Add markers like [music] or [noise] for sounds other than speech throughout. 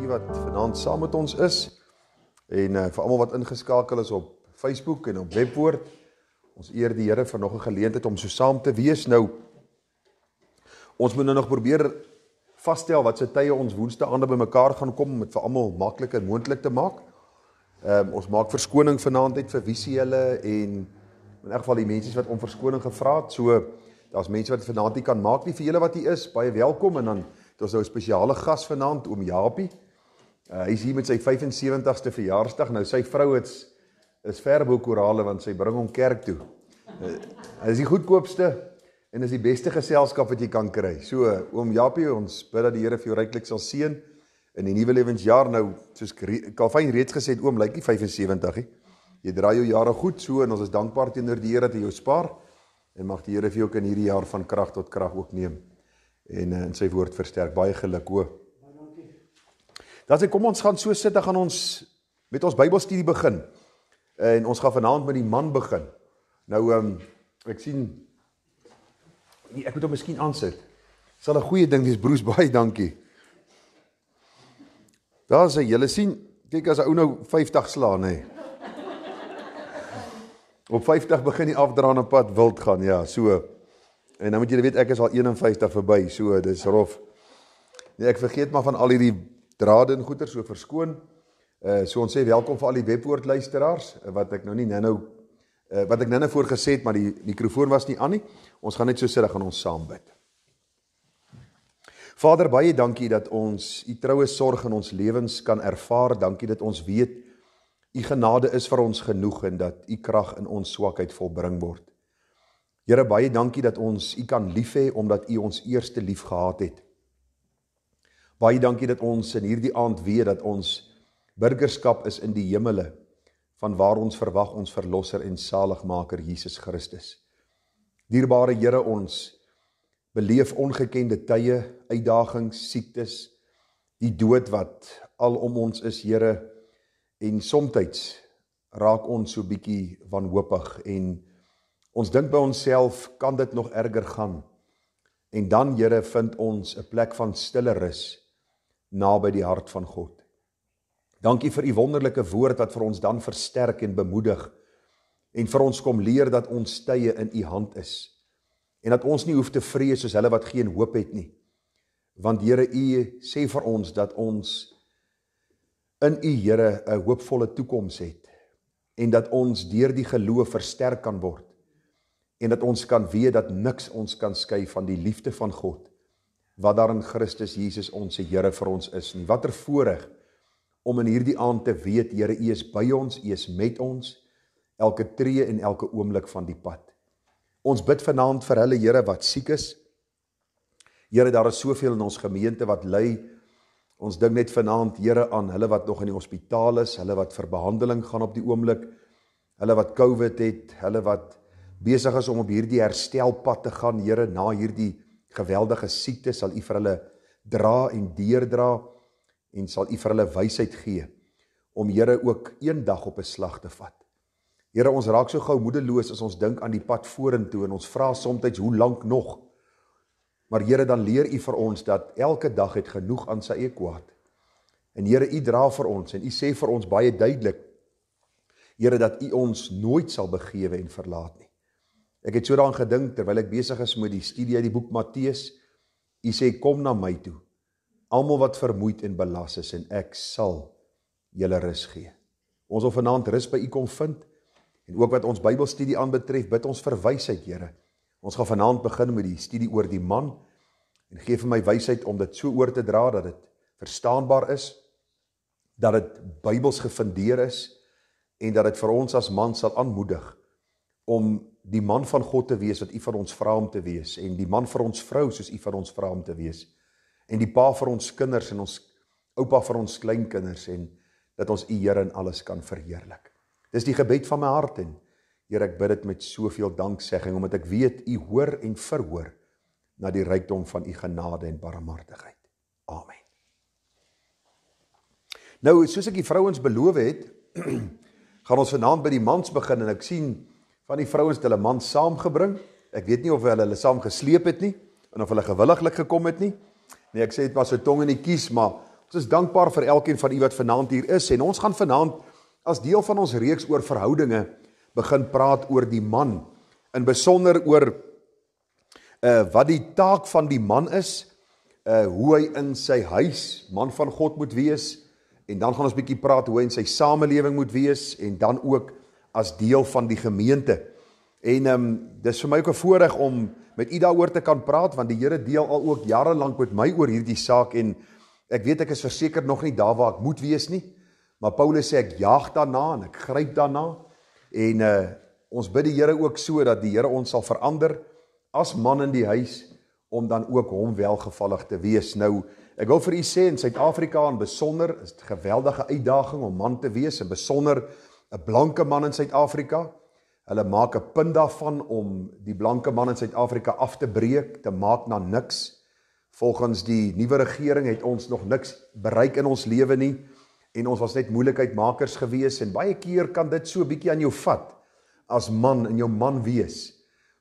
u wat vanaand saam met ons is en uh, vir almal wat ingeskakel is op Facebook en op webwoord. Ons eer die Here vir nog 'n geleentheid om so saam te wees nou. Ons moet nou nog probeer vasstel wat se tye ons woensdaande bymekaar gaan kom om dit vir almal makliker moontlik te maak. Ehm um, ons maak verskoning vanaand net vir visuele en in elk geval die mense wat om verskoning gevra het. So daar's mense wat vanaand nie kan maak nie. Vir julle wat hier is, baie welkom en dan het ons nou 'n spesiale gas vanaand, oom Japie. Uh, hy is hier met sy 75ste verjaarsdag. Nou sy vrou het is ver bo korale want sy bring hom kerk toe. Uh, hy uh, is die goedkoopste en is die beste geselskap wat jy kan kry. So oom Japie, ons bid dat die Here vir jou ryklik sal seën in die nuwe lewensjaar nou. Soos Kalfyn reeds gesê het, oom, lyk jy 75 hè? Jy dra jou jare goed so en ons is dankbaar teenoor die Here dat hy jou spaar en mag die Here vir jou ook in hierdie jaar van krag tot krag ook neem en uh, in sy woord versterk. Baie geluk, oom. Dan sê kom ons gaan so sit, dan gaan ons met ons Bybelstudie begin. En ons gaan vanaand met die man begin. Nou ehm um, ek sien nee, ek moet hom miskien aansit. Sal 'n goeie ding wees, Bruce, [laughs] baie dankie. Daar sê julle sien, kyk as 'n ou nou 50 slaan hè. [laughs] Op 50 begin die afdraande pad wild gaan, ja, so. En dan nou moet julle weet ek is al 51 verby, so dis rof. Nee, ek vergeet maar van al hierdie drade en goeder so verskoon. Uh so ons sê welkom vir al die webwoordluisteraars eh, wat ek nou nie nou-nou uh wat ek nou-nou voorgesê het, maar die mikrofoon was nie aan nie. Ons gaan net so sit, dan gaan ons saam bid. Vader, baie dankie dat ons u troue sorg in ons lewens kan ervaar. Dankie dat ons weet u genade is vir ons genoeg en dat u krag in ons swakheid volbring word. Here, baie dankie dat ons u kan liefhê omdat u ons eerste liefgehad het. Baie dankie dat ons in hierdie aand weet dat ons burgerskap is in die hemele van waar ons verwag ons verlosser en saligmaker Jesus Christus. Dierbare Here ons beleef ongekende tye, uitdagings, siektes, die dood wat alom ons is, Here, en soms raak ons so bietjie wanhoopig en ons dink by onsself kan dit nog erger gaan. En dan Here vind ons 'n plek van stille rus naby die hart van God. Dankie vir u wonderlike woord wat vir ons dan versterk en bemoedig en vir ons kom leer dat ons tye in u hand is en dat ons nie hoef te vrees soos hulle wat geen hoop het nie. Want Here u sê vir ons dat ons in u Here 'n hoopvolle toekoms het en dat ons deur die geloof versterk kan word en dat ons kan weet dat niks ons kan skei van die liefde van God wat daar in Christus Jesus ons Here vir ons is nie. Watter voorreg om in hierdie aand te weet Here U is by ons, U is met ons elke tree en elke oomblik van die pad. Ons bid vanaand vir hulle Here wat siek is. Here daar is soveel in ons gemeente wat ly. Ons dink net vanaand Here aan hulle wat nog in die hospitaal is, hulle wat vir behandeling gaan op die oomblik, hulle wat COVID het, hulle wat besig is om op hierdie herstelpad te gaan Here na hierdie geweldige siekte sal u vir hulle dra en deerdra en sal u vir hulle wysheid gee om Here ook eendag op 'n slag te vat. Here ons raak so gou moedeloos as ons dink aan die pad vorentoe en ons vra soms hoe lank nog. Maar Here dan leer u vir ons dat elke dag het genoeg aan sy eie kwaad. En Here u dra vir ons en u sê vir ons baie duidelik Here dat u ons nooit sal begewe en verlaat nie. Ek het so daaraan gedink terwyl ek besig is met die studie uit die boek Matteus. U sê kom na my toe. Almal wat vermoeid en belas is en ek sal julle rus gee. Ons wil vanaand rus by U kom vind en ook wat ons Bybelstudie aanbetref, bid ons vir wysheid, Here. Ons gaan vanaand begin met die studie oor die man en gee vir my wysheid om dit so oor te dra dat dit verstaanbaar is, dat dit Bybels gefundeer is en dat dit vir ons as man sal aanmoedig om die man van God te wees wat u van ons vra om te wees en die man vir ons vrou soos u van ons vra om te wees en die pa vir ons kinders en ons oupa vir ons kleinkinders en dat ons u Here in alles kan verheerlik. Dis die gebed van my hart en Here ek bid dit met soveel danksegging omdat ek weet u hoor en verhoor na die rykdom van u genade en barmhartigheid. Amen. Nou soos ek die vrouens beloof het, [clears throat] gaan ons vanaand by die mans begin en ek sien van die vrouens het hulle man saamgebring. Ek weet nie of hulle hulle saam gesleep het nie en of hulle gewilliglik gekom het nie. Nee, ek sê dit was 'n tong in die kies, maar ons is dankbaar vir elkeen van u wat vanaand hier is en ons gaan vanaand as deel van ons reeks oor verhoudinge begin praat oor die man in besonder oor uh wat die taak van die man is, uh hoe hy in sy huis man van God moet wees en dan gaan ons bietjie praat hoe hy in sy samelewing moet wees en dan ook as deel van die gemeente. En ehm um, dis vir my ook 'n voorreg om met u daaroor te kan praat want die Here deel al ook jare lank met my oor hierdie saak en ek weet ek is verseker nog nie daar waar ek moet wees nie. Maar Paulus sê ek jag daarna en ek gryp daarna en eh uh, ons bid die Here ook so dat die Here ons sal verander as man in die huis om dan ook hom welgevallig te wees. Nou ek wil vir u sê in Suid-Afrika en besonder is 'n geweldige uitdaging om man te wees en besonder 'n blanke man in Suid-Afrika. Hulle maak 'n punt daarvan om die blanke man in Suid-Afrika af te breek, te maak na niks. Volgens die nuwe regering het ons nog niks bereik in ons lewe nie en ons was net moeilikheidmakers gewees en baie keer kan dit so bietjie aan jou vat as man in jou man wees.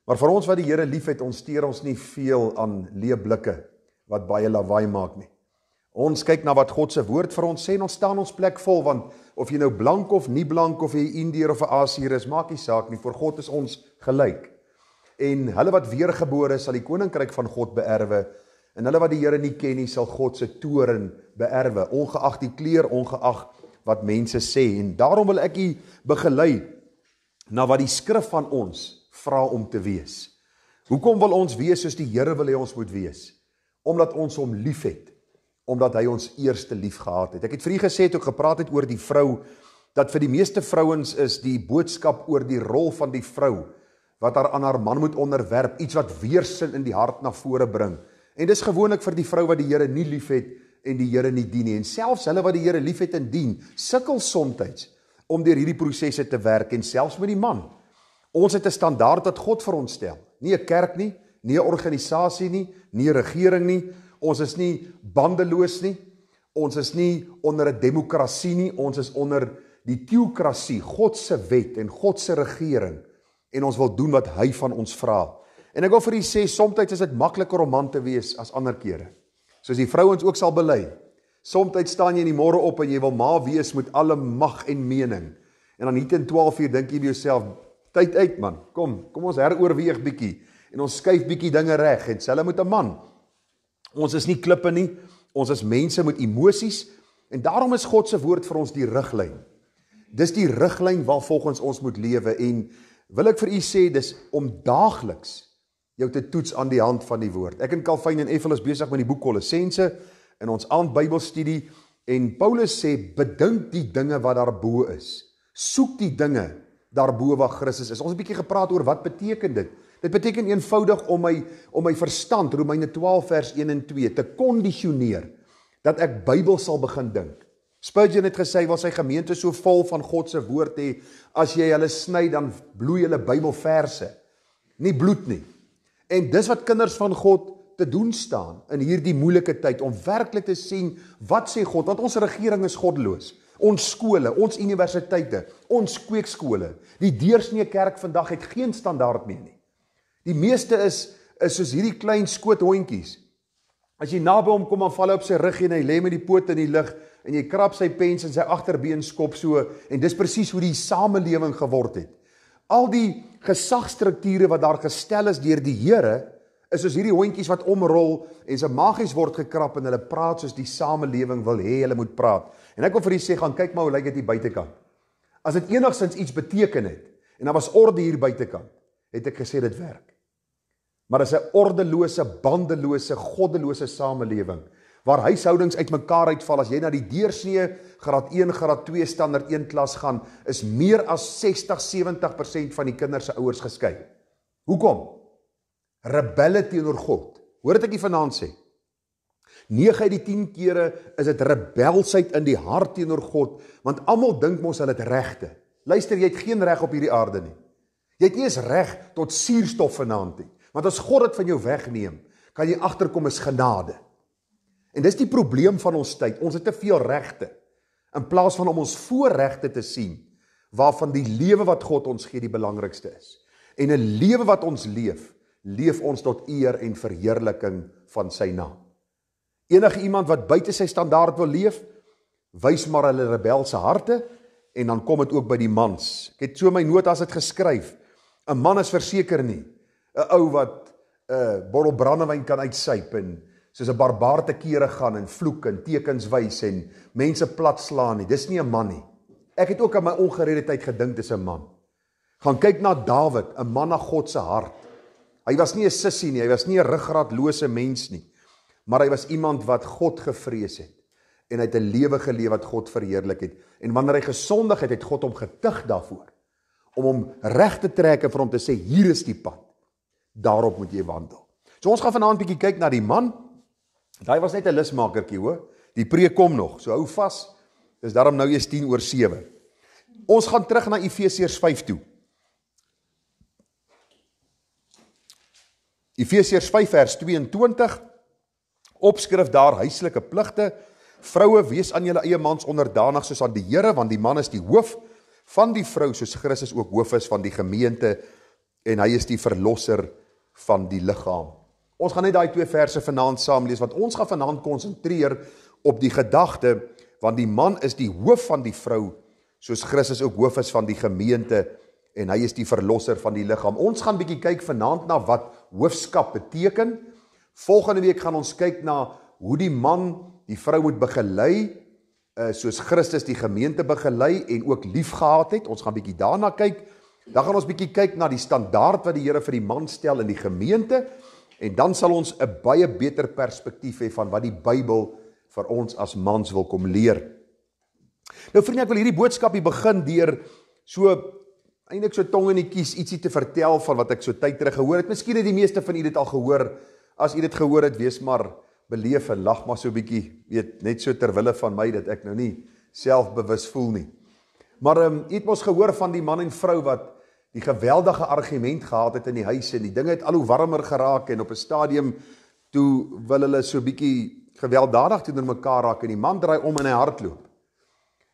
Maar vir ons wat die Here liefhet, ons steur ons nie veel aan leeblikke wat baie lawaai maak nie. Ons kyk na wat God se woord vir ons sê en ons staan ons plek vol want of jy nou blank of nie blank of jy Indiër of 'n Asier is, maak nie saak nie, vir God is ons gelyk. En hulle wat weergebore sal die koninkryk van God beerwe en hulle wat die Here nie ken nie sal God se toren beerwe, ongeag die kleur, ongeag wat mense sê. En daarom wil ek u begelei na wat die skrif van ons vra om te wees. Hoekom wil ons wees soos die Here wil hê ons moet wees? Omdat ons hom liefhet omdat hy ons eerste lief gehad het. Ek het vir u gesê toe ek gepraat het oor die vrou dat vir die meeste vrouens is die boodskap oor die rol van die vrou wat haar aan haar man moet onderwerp, iets wat weerstand in die hart na vore bring. En dis gewoonlik vir die vrou wat die Here nie liefhet en die Here nie dien nie. En selfs hulle wat die Here liefhet en dien, sukkel soms om deur hierdie prosesse te werk en selfs met die man. Ons het 'n standaard wat God vir ons stel. Nie 'n kerk nie, nie 'n organisasie nie, nie 'n regering nie, ons is nie bandeloos nie. Ons is nie onder 'n demokrasie nie, ons is onder die teokrasie, God se wet en God se regering en ons wil doen wat hy van ons vra. En ek wil vir u sê, soms is dit makliker om man te wees as ander kere. Soos die vrouens ook sal bely. Soms staan jy in die môre op en jy wil ma wees met alle mag en mening. En dan hier teen 12:00 dink jy by jouself, tyd uit man. Kom, kom ons heroorweeg bietjie en ons skuif bietjie dinge reg en selfs met 'n man Ons is nie klippe nie. Ons is mense met emosies en daarom is God se woord vir ons die riglyn. Dis die riglyn waar volgens ons moet lewe en wil ek vir u sê dis om daagliks jou te toets aan die hand van die woord. Ek en Calvin en Effel is besig met die boek Kolossense in ons aand Bybelstudie en Paulus sê bedink die dinge wat daarbo is. Soek die dinge daarbo waar Christus is. Ons het 'n bietjie gepraat oor wat beteken dit? Dit beteken eenvoudig om my om my verstand Romeine 12 vers 1 en 2 te kondisioneer dat ek Bybel sal begin dink. Spurgeon het gesê wat sy gemeente so vol van God se woord het, as jy hulle sny dan bloei hulle Bybelverse, nie bloed nie. En dis wat kinders van God te doen staan in hierdie moeilike tyd om werklik te sien wat sê God want ons regering is goddeloos. Ons skole, ons universiteite, ons kweekskole, die deursnee kerk vandag het geen standaard meer nie. Die meeste is is soos hierdie klein skoothondjies. As jy naby hom kom, dan val hy op sy rug en hy lê met die pote in die lug en jy krap sy pens en sy agterbeen skop so en dis presies hoe die samelewing geword het. Al die gesagstrukture wat daar gestel is deur die Here is soos hierdie hondjies wat omrol en se magies word gekrap en hulle praat soos die samelewing wil hê hulle moet praat. En ek wil vir julle sê gaan kyk maar hoe lyk dit hier buitekant. As dit enigstens iets beteken het en daar was orde hier buitekant, het ek gesê dit werk maar is 'n ordelose, bandelose, goddelose samelewing waar huishoudings uitmekaar uitval as jy na die deursnee graad 1 graad 2 standaard 1 klas gaan is meer as 60 70% van die kinders se ouers geskei. Hoekom? Rebelle teenoor God. Hoor dit ek vanaand sê. 9 uit die 10 kere is dit rebelsheid in die hart teenoor God want almal dink mos hulle het regte. Luister, jy het geen reg op hierdie aarde nie. Jy het nie eens reg tot suurstof vanaand nie. Want as God dit van jou wegneem, kan jy agterkom is genade. En dis die probleem van ons tyd. Ons het te veel regte in plaas van om ons voorregte te sien waarvan die lewe wat God ons gee die belangrikste is. En 'n lewe wat ons leef, leef ons tot eer en verheerliking van sy naam. Enige iemand wat buite sy standaard wil leef, wys maar hulle rebelse harte en dan kom dit ook by die mans. Ek het so my notas het geskryf. 'n Man is verseker nie 'n ou wat 'n uh, eh, bottel brandewyn kan uitsuip en soos 'n barbaar te kere gaan en vloek en tekens wys en mense plat slaan nie. Dis nie 'n man nie. Ek het ook aan my ongeredeheid gedink dis 'n man. Gaan kyk na Dawid, 'n man na God se hart. Hy was nie 'n sissie nie, hy was nie 'n ruggraatlose mens nie. Maar hy was iemand wat God gevrees het en hy het 'n lewe geleef wat God verheerlik het. En wanneer hy gesondig het, het God hom getuig daarvoor om hom reg te trek en vir hom te sê hier is die pad daarop moet jy wandel. So ons gaan vanaand 'n bietjie kyk na die man. Hy was net 'n lusmakertjie, hoor. Die preek kom nog. So hou vas. Dis daarom nou is 10 oor 7. Ons gaan terug na Efesiërs 5 toe. Efesiërs 5 vers 22 Opskrif daar huislike pligte. Vroue wees aan julle eie mans onderdanig soos aan die Here, want die man is die hoof van die vrou soos Christus ook hoof is van die gemeente en hy is die verlosser van die liggaam. Ons gaan net daai twee verse vanaand saam lees want ons gaan vanaand konsentreer op die gedagte want die man is die hoof van die vrou soos Christus ook hoof is van die gemeente en hy is die verlosser van die liggaam. Ons gaan bietjie kyk vanaand na wat hoofskap beteken. Volgende week gaan ons kyk na hoe die man die vrou moet begelei eh, soos Christus die gemeente begelei en ook liefgehad het. Ons gaan bietjie daarna kyk. Dan gaan ons bietjie kyk na die standaard wat die Here vir die man stel in die gemeente en dan sal ons 'n baie beter perspektief hê van wat die Bybel vir ons as mans wil kom leer. Nou vriende, ek wil hierdie boodskapie begin deur so eintlik so tong in die kies ietsie te vertel van wat ek so tyd terug gehoor het. Miskien het die meeste van u dit al gehoor. As u dit gehoor het, wees maar beleef en lag maar so 'n bietjie, weet net so ter wille van my dat ek nou nie selfbewus voel nie. Maar ehm um, het mos gehoor van die man en vrou wat die geweldige argument gehad het in die huis en die dinge het al hoe warmer geraak en op 'n stadium toe wil hulle so bietjie gewelddadig teenoor mekaar raak en die man draai om en hy hardloop.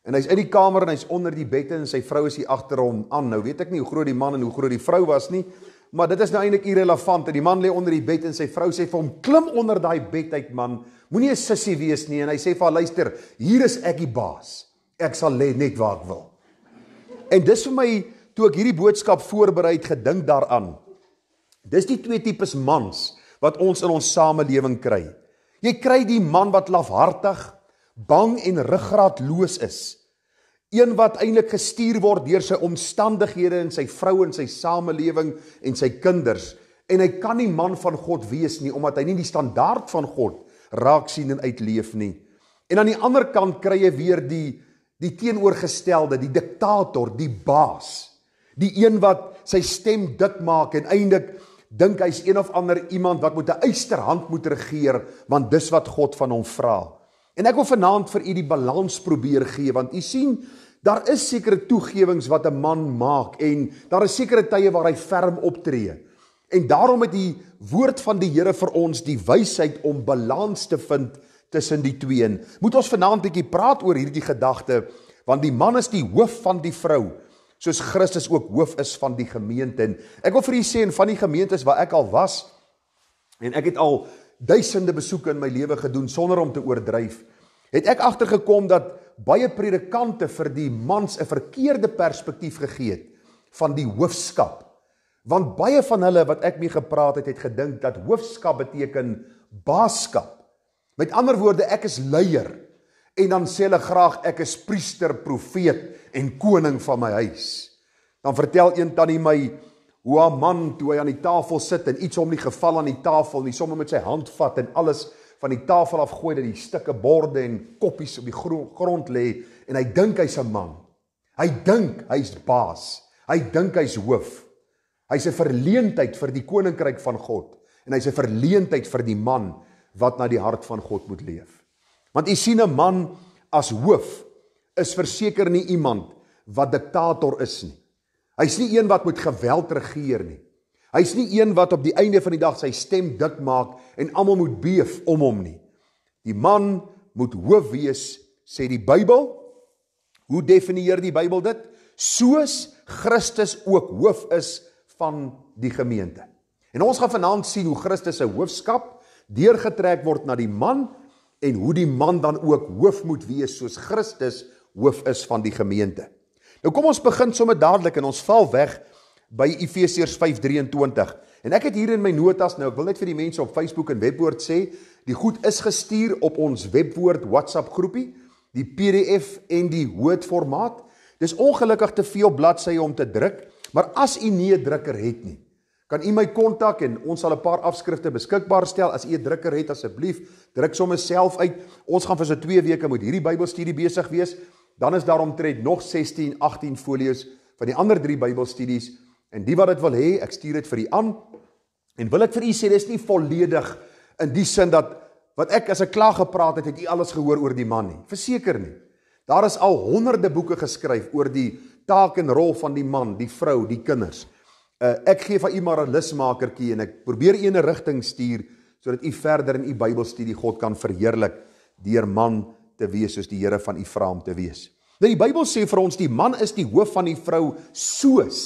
En hy's uit die kamer en hy's onder die bed en sy vrou is hier agter hom aan. Nou weet ek nie hoe groot die man en hoe groot die vrou was nie, maar dit is nou eintlik irrelevant. En die man lê onder die bed en sy vrou sê vir hom: "Klim onder daai bed uit, man. Moenie 'n sissie wees nie." En hy sê vir haar: "Luister, hier is ek die baas. Ek sal lê net waar ek wil." En dis vir my toe ek hierdie boodskap voorberei het, gedink daaraan. Dis die twee tipes mans wat ons in ons samelewing kry. Jy kry die man wat lafhartig, bang en ruggraatloos is. Een wat eintlik gestuur word deur sy omstandighede en sy vrou en sy samelewing en sy kinders en hy kan nie man van God wees nie omdat hy nie die standaard van God raak sien en uitleef nie. En aan die ander kant kry jy weer die die teenoorgestelde, die diktator, die baas. Die een wat sy stem dik maak en eintlik dink hy's een of ander iemand wat met 'n eysterhand moet regeer want dis wat God van hom vra. En ek wil vanaand vir u die balans probeer gee want u sien daar is sekere toegewings wat 'n man maak en daar is sekere tye waar hy ferm optree. En daarom het die woord van die Here vir ons die wysheid om balans te vind tussen die twee. Moet ons vanaand 'n bietjie praat oor hierdie gedagte want die man is die hoof van die vrou soos Christus ook hoof is van die gemeente. En ek wil vir julle sê en van die gemeentes waar ek al was en ek het al duisende besoeke in my lewe gedoen sonder om te oordryf, het ek agtergekom dat baie predikante vir die mans 'n verkeerde perspektief gegee het van die hoofskap. Want baie van hulle wat ek mee gepraat het, het gedink dat hoofskap beteken baaskap. Met ander woorde, ek is leier. En dan sê hulle graag ek is priester, profeet en koning van my huis. Dan vertel een tannie my hoe haar man toe hy aan die tafel sit en iets hom nie geval aan die tafel nie, sommer met sy hand vat en alles van die tafel af gooi dat die stukke borde en koppies op die grond lê en hy dink hy's 'n man. Hy dink hy's baas. Hy dink hy's hoof. Hy's 'n verleentheid vir die koninkryk van God en hy's 'n verleentheid vir die man wat na die hart van God moet leef. Want u sien 'n man as hoof is verseker nie iemand wat diktator is nie. Hy's nie een wat met geweld regeer nie. Hy's nie een wat op die einde van die dag sy stem dik maak en almal moet beef om hom nie. Die man moet hoof wees, sê die Bybel. Hoe definieer die Bybel dit? Soos Christus ook hoof is van die gemeente. En ons gaan vanaand sien hoe Christus se hoofskap deurgetrek word na die man en hoe die man dan ook hoof moet wees soos Christus hoof is van die gemeente. Nou kom ons begin sommer dadelik en ons val weg by Efesiërs 5:23. En ek het hier in my notas nou, ek wil net vir die mense op Facebook en webwoord sê, die goed is gestuur op ons webwoord WhatsApp groepie, die PDF en die Word formaat. Dis ongelukkig te veel bladsye om te druk, maar as u nie 'n drukker het nie, kan u my kontak en ons sal 'n paar afskrifte beskikbaar stel. As u 'n drukker het asseblief, druk sommer self uit. Ons gaan vir so 2 weke met hierdie Bybelstudie besig wees. Dan is daar omtrent nog 16, 18 folio's van die ander drie Bybelstudies en die wat dit wil hê, ek stuur dit vir u aan. En wil ek vir u sê dis nie volledig in die sin dat wat ek as ek klaar gepraat het, het u alles gehoor oor die man nie. Verseker nie. Daar is al honderde boeke geskryf oor die taak en rol van die man, die vrou, die kinders. Uh, ek gee vir u maar 'n lusmakertjie en ek probeer ene rigting stuur sodat u verder in u Bybelstudie God kan verheerlik deur man te wees soos die Here van Efraim te wees. Nou die Bybel sê vir ons die man is die hoof van die vrou soos.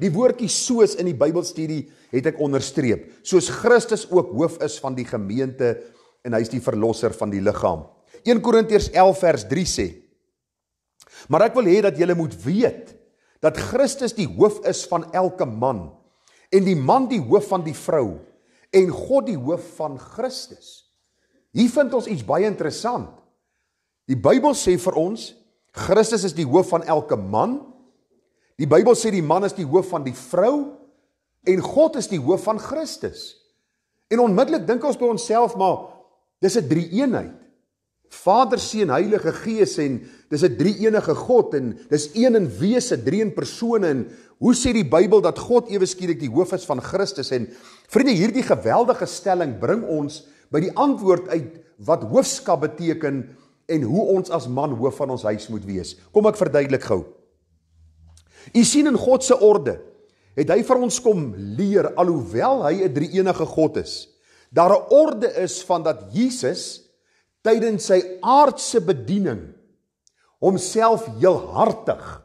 Die woordjie soos in die Bybelstudie het ek onderstreep. Soos Christus ook hoof is van die gemeente en hy is die verlosser van die liggaam. 1 Korintiërs 11 vers 3 sê. Maar ek wil hê dat julle moet weet dat Christus die hoof is van elke man en die man die hoof van die vrou en God die hoof van Christus. Hier vind ons iets baie interessant. Die Bybel sê vir ons Christus is die hoof van elke man. Die Bybel sê die man is die hoof van die vrou en God is die hoof van Christus. En onmiddellik dink ons by onsself maar dis 'n een drie-eenheid. Vader, Seun, Heilige Gees en dis 'n een drie-enige God en dis een in wese, drie in persone en hoe sê die Bybel dat God ewe skielik die hoof is van Christus en vriende hierdie geweldige stelling bring ons by die antwoord uit wat hoofskap beteken en hoe ons as man hoof van ons huis moet wees. Kom ek verduidelik gou. U sien in God se orde het hy vir ons kom leer alhoewel hy 'n drie-enige God is. Daar 'n orde is van dat Jesus tydens sy aardse bediening homself heelhartig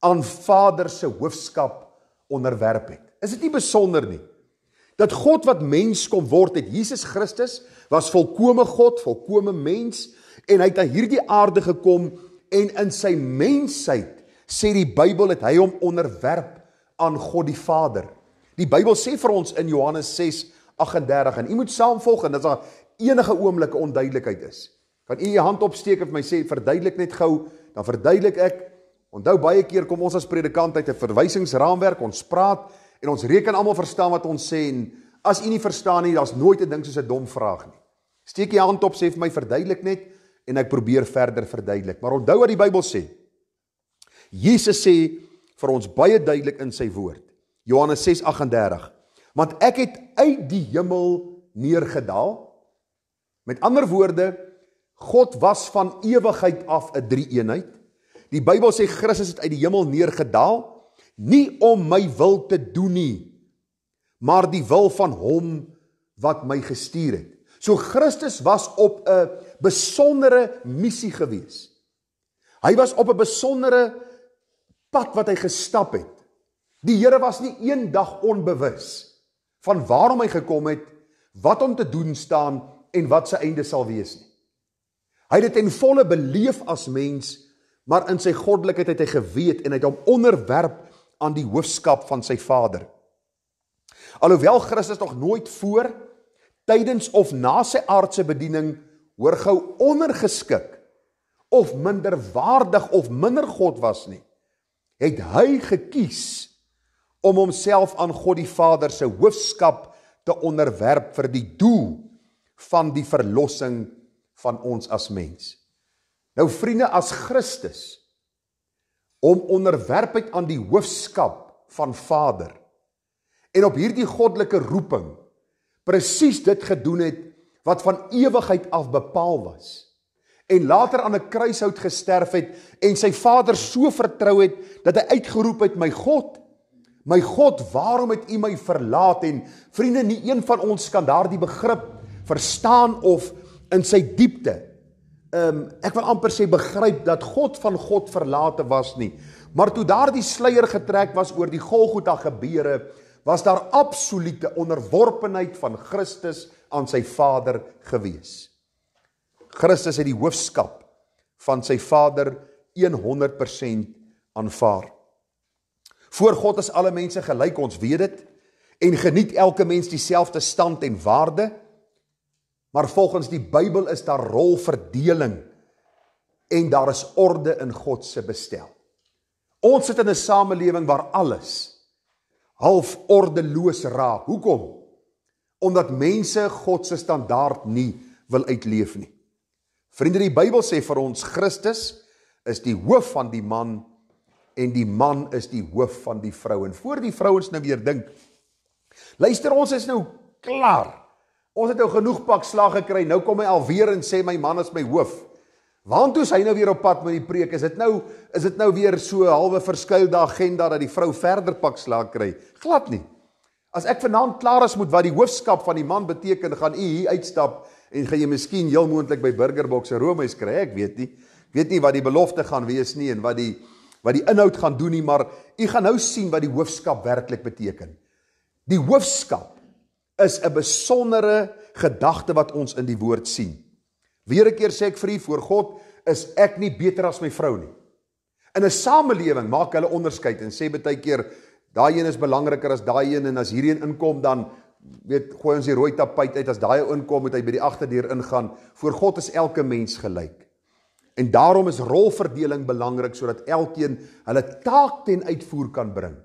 aan Vader se hoofskap onderwerp het. Is dit nie besonder nie? Dat God wat mens kom word het Jesus Christus was volkomme God, volkomme mens, en hy het aan hierdie aarde gekom en in sy mensheid sê die Bybel het hy hom onderwerp aan God die Vader. Die Bybel sê vir ons in Johannes 6:38 en u moet saamvolg en dit is 'n enige oomblik onduidelikheid is. Kan u u hand opsteek en vir my sê verduidelik net gou, dan verduidelik ek. Onthou baie keer kom ons as predikant uit 'n verwysingsraamwerk, ons praat en ons reken almal verstaan wat ons sê en as u nie verstaan nie, daar's nooit 'n ding soos 'n dom vraag nie. Steek u hand op sê vir my verduidelik net en ek probeer verder verduidelik. Maar onthou wat die Bybel sê. Jesus sê vir ons baie duidelik in sy woord. Johannes 6:38. Want ek het uit die hemel neergedaal. Met ander woorde, God was van ewigheid af 'n drie eenheid. Die Bybel sê Christus het uit die hemel neergedaal nie om my wil te doen nie, maar die wil van hom wat my gestuur het. So Christus was op 'n besondere missie gewees. Hy was op 'n besondere pad wat hy gestap het. Die Here was nie eendag onbewus van waarom hy gekom het, wat om te doen staan en wat sy einde sal wees nie. Hy het dit in volle beleef as mens, maar in sy goddelikheid het hy geweet en hy het hom onderwerp aan die hoofskap van sy Vader. Alhoewel Christus nog nooit voor tydens of na sy aardse bediening hoor gou ondergeskik of minderwaardig of minder God was nie het hy gekies om homself aan God die Vader se hoofskap te onderwerp vir die doel van die verlossing van ons as mens nou vriende as Christus om onderwerpheid aan die hoofskap van Vader en op hierdie goddelike roeping presies dit gedoen het wat van ewigheid af bepaal was en later aan 'n kruishout gesterf het en sy Vader so vertrou het dat hy uitgeroep het my God my God waarom het u my verlaat en vriende nie een van ons kan daardie begrip verstaan of in sy diepte ehm um, ek wil amper sê begryp dat God van God verlate was nie maar toe daardie sluier getrek was oor die Golgotha gebeure was daar absolute onderworpenheid van Christus aan sy Vader gewees. Christus het die hoofskap van sy Vader 100% aanvaar. Voor God is alle mense gelyk, ons weet dit, en geniet elke mens dieselfde stand en waarde. Maar volgens die Bybel is daar rolverdeling en daar is orde in God se bestel. Ons sit in 'n samelewing waar alles half ordeloos raak. Hoekom? Omdat mense God se standaard nie wil uitleef nie. Vriende, die Bybel sê vir ons Christus is die hoof van die man en die man is die hoof van die vrou. En voor die vrouens nou weer dink. Luister, ons is nou klaar. Ons het nou genoeg pak slag gekry. Nou kom hy alweer en sê my man is my hoof. Want toe is hy nou weer op pad met die preek. Is dit nou is dit nou weer so 'n halwe verskuilde agenda dat die vrou verder pak slaag kry? Glad nie. As ek vanaand klaar is met wat die hoofskap van die man beteken, gaan u hier uitstap en gaan jy miskien heel moontlik by Burger Box se Romeis kry. Ek weet nie. Ek weet nie wat die belofte gaan wees nie en wat die wat die inhoud gaan doen nie, maar u gaan nou sien wat die hoofskap werklik beteken. Die hoofskap is 'n besondere gedagte wat ons in die woord sien. Weer 'n keer sê ek vir u voor God, is ek nie beter as my vrou nie. In 'n samelewing maak hulle onderskeid en sê baie keer daai een is belangriker as daai een en as hierdie een inkom dan weet gooi ons die rooi tapuit uit as daai inkom moet hy by die agterdeur ingaan. Voor God is elke mens gelyk. En daarom is rolverdeling belangrik sodat elkeen hulle taak ten uitvoer kan bring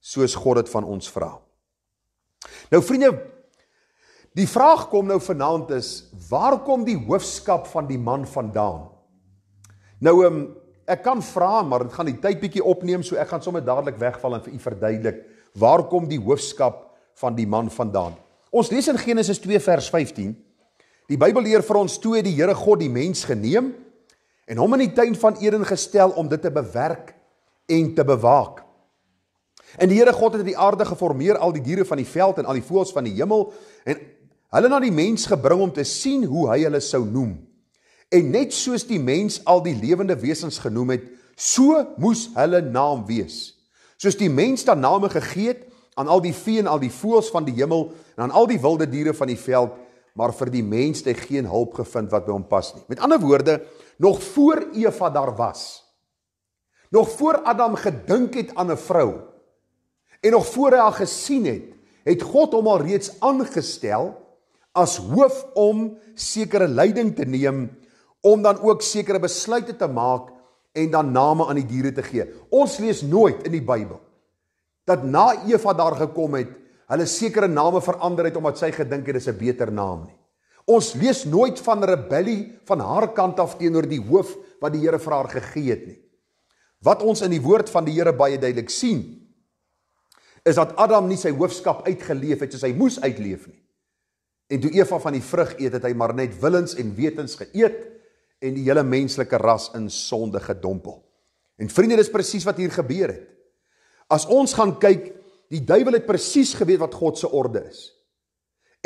soos God dit van ons vra. Nou vriende, Die vraag kom nou vanaand is waar kom die hoofskap van die man vandaan? Nou ehm um, ek kan vra maar dit gaan die tyd bietjie opneem so ek gaan sommer dadelik wegval en vir u verduidelik waar kom die hoofskap van die man vandaan. Ons lees in Genesis 2 vers 15. Die Bybel leer vir ons toe het die Here God die mens geneem en hom in die tuin van Eden gestel om dit te bewerk en te bewaak. En die Here God het die aarde geformeer, al die diere van die veld en al die voëls van die hemel en hulle na die mens gebring om te sien hoe hy hulle sou noem. En net soos die mens al die lewende wesens genoem het, so moes hulle naam wees. Soos die mens dan name gegee het aan al die vee en al die voëls van die hemel en aan al die wilde diere van die veld, maar vir die mens het geen hulp gevind wat by hom pas nie. Met ander woorde, nog voor Eva daar was, nog voor Adam gedink het aan 'n vrou en nog voor hy haar gesien het, het God hom al reeds aangestel as hoof om sekere leiding te neem om dan ook sekere besluite te maak en dan name aan die diere te gee. Ons lees nooit in die Bybel dat na Eva daar gekom het, hulle sekere name verander het omdat sy gedink het dis 'n beter naam nie. Ons lees nooit van rebellie van haar kant af teenoor die hoof wat die Here vir haar gegee het nie. Wat ons in die woord van die Here baie duidelik sien is dat Adam nie sy hoofskap uitgeleef het soos hy moes uitleef nie. En toe Eva van die vrug eet, het hy maar net willens en wetens geëet en die hele menslike ras in sonde gedompel. En vriende, dis presies wat hier gebeur het. As ons gaan kyk, die duiwel het presies geweet wat God se orde is.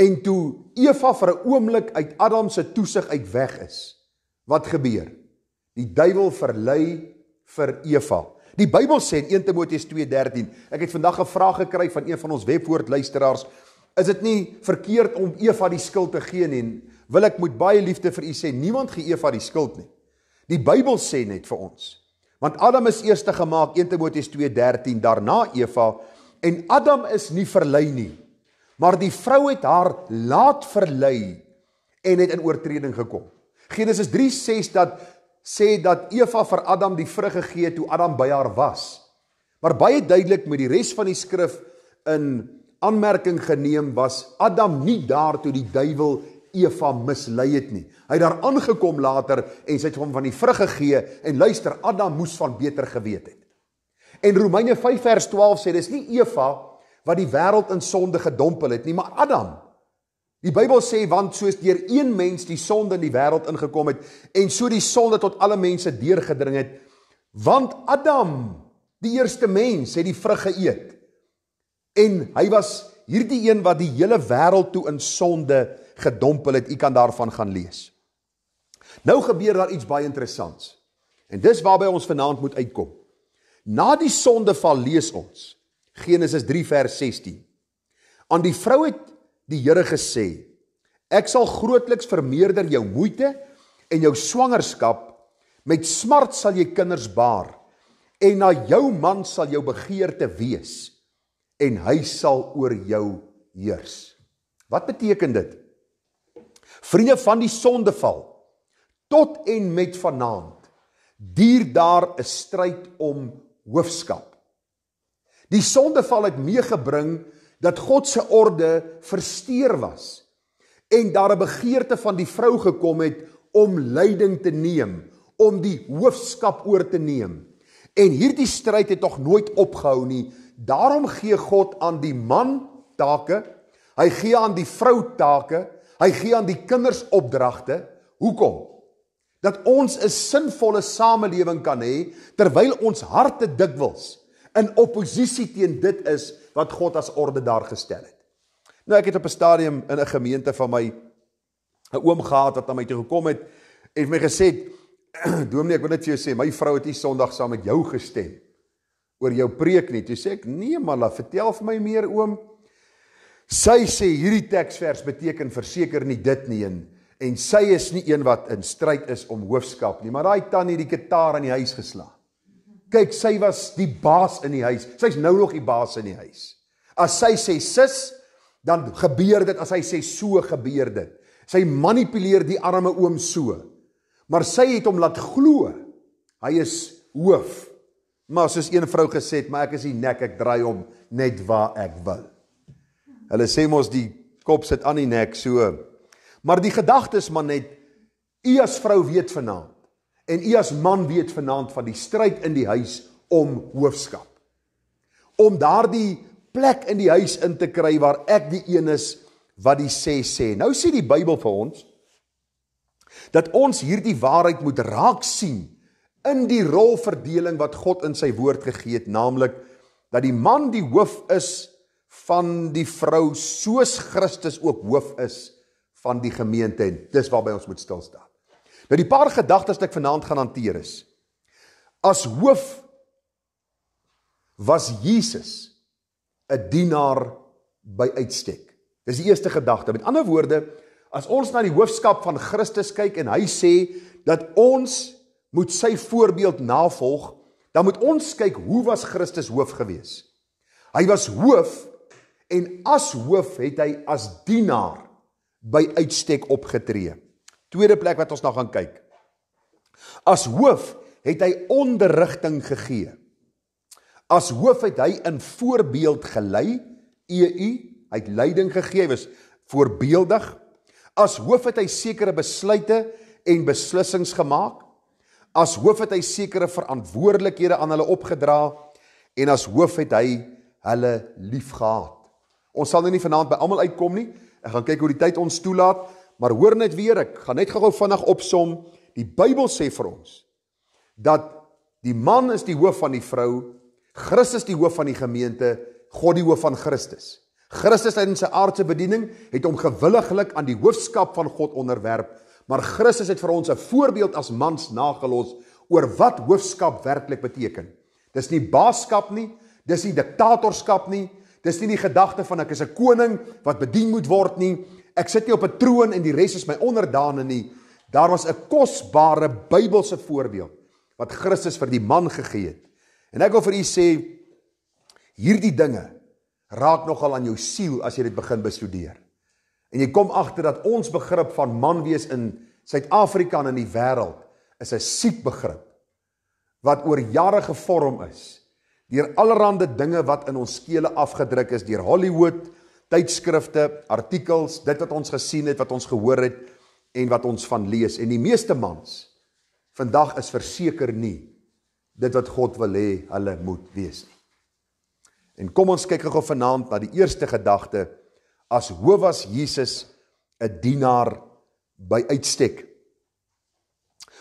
En toe Eva vir 'n oomblik uit Adam se toesig uit weg is, wat gebeur? Die duiwel verlei vir Eva. Die Bybel sê in 1 Timoteus 2:13, ek het vandag 'n vraag gekry van een van ons webwoordluisteraars is dit nie verkeerd om Eva die skuld te gee nie. Wil ek met baie liefde vir u sê, niemand gee Eva die skuld nie. Die Bybel sê net vir ons. Want Adam is eers te gemaak, 1 Timoteus 2:13, daarna Eva en Adam is nie verlei nie. Maar die vrou het haar laat verlei en het in oortreding gekom. Genesis 3 sê dat sê dat Eva vir Adam die vrug gegee het toe Adam by haar was. Maar baie duidelik met die res van die skrif in aanmerking geneem was Adam nie daar toe die duiwel Eva mislei het nie. Hy het daar aangekom later en sy het hom van die vrug gegee en luister Adam moes van beter geweet het. En Romeine 5 vers 12 sê dis nie Eva wat die wêreld in sonde gedompel het nie, maar Adam. Die Bybel sê want soos deur een mens die sonde in die wêreld ingekom het en so die sonde tot alle mense deurgedring het, want Adam, die eerste mens, het die vrug geëet. En hy was hierdie een wat die hele wêreld toe in sonde gedompel het. U kan daarvan gaan lees. Nou gebeur daar iets baie interessants. En dis waarby ons vanaand moet uitkom. Na die sondeval lees ons Genesis 3 vers 16. Aan die vrou het die Here gesê: Ek sal grootliks vermeerder jou moeite en jou swangerskap met smart sal jy kinders baar en na jou man sal jou begeerte wees en hy sal oor jou heers. Wat beteken dit? Vriende van die sondeval tot en met vanaand duur daar 'n stryd om hoofskap. Die sondeval het meegebring dat God se orde versteur was en daar 'n begeerte van die vrou gekom het om leiding te neem, om die hoofskap oor te neem. En hierdie stryd het nog nooit opgehou nie Daarom gee God aan die man take. Hy gee aan die vrou take. Hy gee aan die kinders opdragte. Hoekom? Dat ons 'n sinvolle samelewing kan hê terwyl ons harte dikwels in oppositie teen dit is wat God as orde daar gestel het. Nou ek het op 'n stadium in 'n gemeente van my 'n oom gehad wat na my toe gekom het en het my gesê, [clears throat] "Dominee, ek wil net vir jou sê, my vrou het nie Sondag saam met jou gestem oor jou preek nie. Toe sê ek: "Nee, Mala, vertel vir my meer, oom." Sy sê hierdie teksvers beteken verseker nie dit nie en en sy is nie een wat in stryd is om hoofskap nie, maar daai tannie het die kitaar in die huis geslaan. Kyk, sy was die baas in die huis. Sy's nou nog die baas in die huis. As sy sê sis, dan gebeur dit. As hy sê so gebeur dit. Sy manipuleer die arme oom so. Maar sy het hom laat glo. Hy is hoof. Maar soos een vrou gesê het, maar ek is nie nek, ek draai om net waar ek wil. Hulle sê mos die kop sit aan die nek so. Maar die gedagtes maar net u as vrou weet vanaand en u as man weet vanaand van die stryd in die huis om hoofskap. Om daardie plek in die huis in te kry waar ek die een is wat die sê sê. Nou sê die Bybel vir ons dat ons hierdie waarheid moet raak sien in die rolverdeling wat God in sy woord gegee het, naamlik dat die man die hoof is van die vrou soos Christus ook hoof is van die gemeente en dis waarby ons moet stil staan. Nou die paar gedagtes wat ek vanaand gaan hanteer is as hoof was Jesus 'n dienaar by uitstek. Dis die eerste gedagte. Met ander woorde, as ons na die hoofskap van Christus kyk en hy sê dat ons moet sy voorbeeld navolg, dan moet ons kyk hoe was Christus hoof gewees. Hy was hoof en as hoof het hy as dienaar by uitstek opgetree. Tweede plek wat ons nou gaan kyk. As hoof het hy onderrigting gegee. As hoof het hy in voorbeeld gelei, EU, hy het leiding gegee, was voorbeeldig. As hoof het hy sekere besluite en beslissings gemaak. As hoof het hy sekere verantwoordelikhede aan hulle opgedra en as hoof het hy hulle liefgehad. Ons sal nou nie vanaand by almal uitkom nie. Ek gaan kyk hoe die tyd ons toelaat, maar hoor net weer ek gaan net gou-gou vinnig opsom. Die Bybel sê vir ons dat die man is die hoof van die vrou, Christus die hoof van die gemeente, God die hoof van Christus. Christus in sy aardse bediening het hom gewilliglik aan die hoofskap van God onderwerf maar Christus het vir ons 'n voorbeeld as mans nagelos oor wat hoofskap werklik beteken. Dis nie baaskap nie, dis nie diktatorskap nie, dis nie die gedagte van ek is 'n koning wat bedien moet word nie. Ek sit nie op 'n troon en die res is my onderdane nie. Daar was 'n kosbare Bybelse voorbeeld wat Christus vir die man gegee het. En ek wil vir u sê hierdie dinge raak nogal aan jou siel as jy dit begin bestudeer. En jy kom agter dat ons begrip van man wees in Suid-Afrika en in die wêreld is 'n siek begrip wat oor jare gevorm is deur allerlei dinge wat in ons skele afgedruk is deur Hollywood, tydskrifte, artikels, dit wat ons gesien het, wat ons gehoor het en wat ons van lees. En die meeste mans vandag is verseker nie dit wat God wil hê hulle moet wees nie. En kom ons kyk gou-gou vanaand na die eerste gedagte as hoe was Jesus 'n dienaar by uitstek.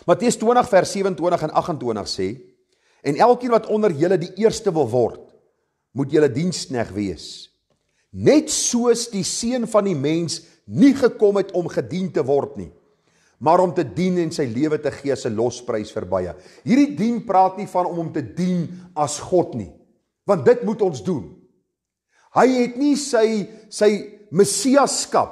Matteus 20 vers 27 en 28 sê: En elkeen wat onder julle die eerste wil word, moet julle dienskneg wees. Net soos die seun van die mens nie gekom het om gedien te word nie, maar om te dien en sy lewe te gee as 'n losprys vir baie. Hierdie dien praat nie van om hom te dien as God nie, want dit moet ons doen. Hy het nie sy sy messiaskap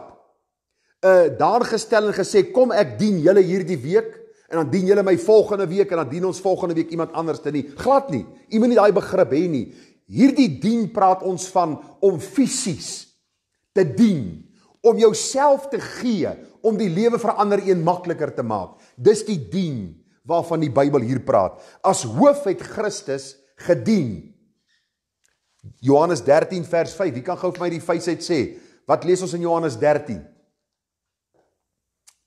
uh daar gestel en gesê kom ek dien julle hierdie week en dan dien julle my volgende week en dan dien ons volgende week iemand anders te nie glad nie u moet nie daai begrip hê nie hierdie dien praat ons van om fisies te dien om jouself te gee om die lewe vir ander een makliker te maak dis die dien waarvan die Bybel hier praat as hoof het Christus gedien Johannes 13 vers 5 wie kan gou vir my die feitheid sê Wat lees ons in Johannes 13?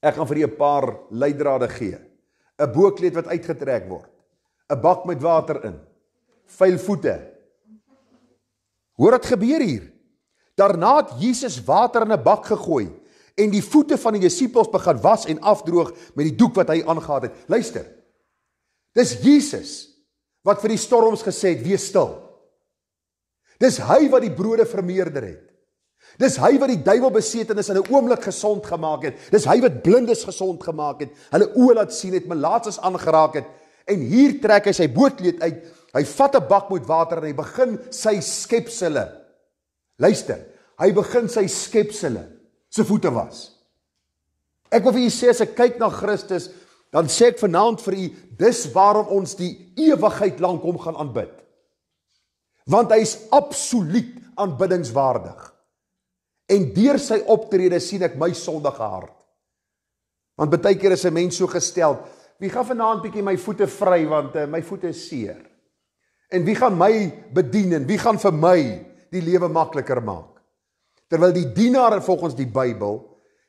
Ek gaan vir julle 'n paar leidrade gee. 'n Boekkleed wat uitgetrek word. 'n Bak met water in. Vuil voete. Hoor wat gebeur hier? Daarna het Jesus water in 'n bak gegooi en die voete van die disippels begin was en afdroog met die doek wat hy aangehad het. Luister. Dis Jesus wat vir die storms gesê het: "Wees stil." Dis hy wat die brode vermeerder het. Dis hy wat die duiwel beset en is in 'n oomblik gesond gemaak het. Dis hy wat blindes gesond gemaak het. Hulle oë laat sien het, melaatses aangeraak het. En hier trek hy sy bootkleed uit. Hy vat 'n bak met water en hy begin sy skepsele. Luister, hy begin sy skepsele se voete was. Ek wil vir u sê as ek kyk na Christus, dan sê ek vanaand vir u, dis waarom ons die ewigheid lank hom gaan aanbid. Want hy is absoluut aanbiddingswaardig en deur sy optrede sien ek my sondige hart. Want baie keer is 'n mens so gestel, wie gaan vanaand bietjie my voete vry want uh, my voete is seer. En wie gaan my bedien en wie gaan vir my die lewe makliker maak? Terwyl die dienaar volgens die Bybel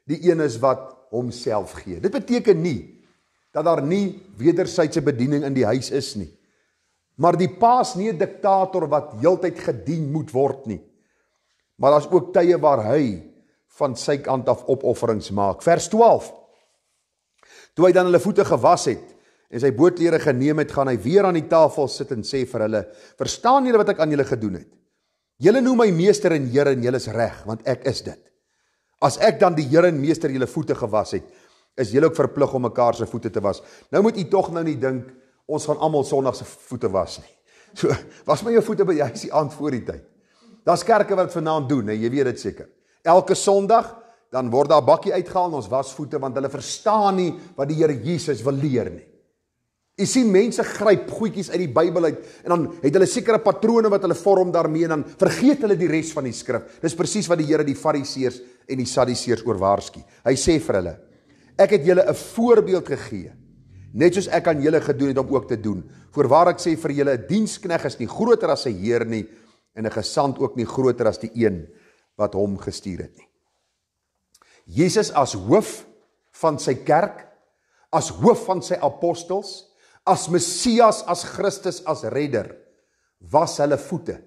die een is wat homself gee. Dit beteken nie dat daar nie wederwysige bediening in die huis is nie. Maar die paas nie 'n diktator wat heeltyd gedien moet word nie. Maar daar's ook tye waar hy van sy kant af opofferings maak. Vers 12. Toe hy dan hulle voete gewas het en sy bootklere geneem het, gaan hy weer aan die tafel sit en sê vir hulle: "Verstaan julle wat ek aan julle gedoen het? Julle noem my meester en Here en julle is reg, want ek is dit. As ek dan die Here en meester julle voete gewas het, is julle ook verplig om mekaar se voete te was. Nou moet u tog nou nie dink ons gaan almal Sondag se voete was nie. So, [laughs] was my jou voete by jy is die aand voor die tyd. Daar's kerke wat vanaand doen, nee, jy weet dit seker. Elke Sondag dan word daar bakkie uitgehaal en ons was voete want hulle verstaan nie wat die Here Jesus wil leer nie. Jy sien mense gryp goedjies uit die Bybel uit en dan het hulle sekere patrone wat hulle vorm daarmee en dan vergeet hulle die res van die skrif. Dis presies wat die Here die Fariseërs en die Sadduseërs oor waarsku. Hy sê vir hulle: Ek het julle 'n voorbeeld gegee. Net soos ek aan julle gedoen het om ook te doen. Voorwaar ek sê vir julle, 'n dienskneg is nie groter as sy heer nie.' en 'n gesant ook nie groter as die een wat hom gestuur het nie. Jesus as hoof van sy kerk, as hoof van sy apostels, as Messias, as Christus, as redder was hulle voete.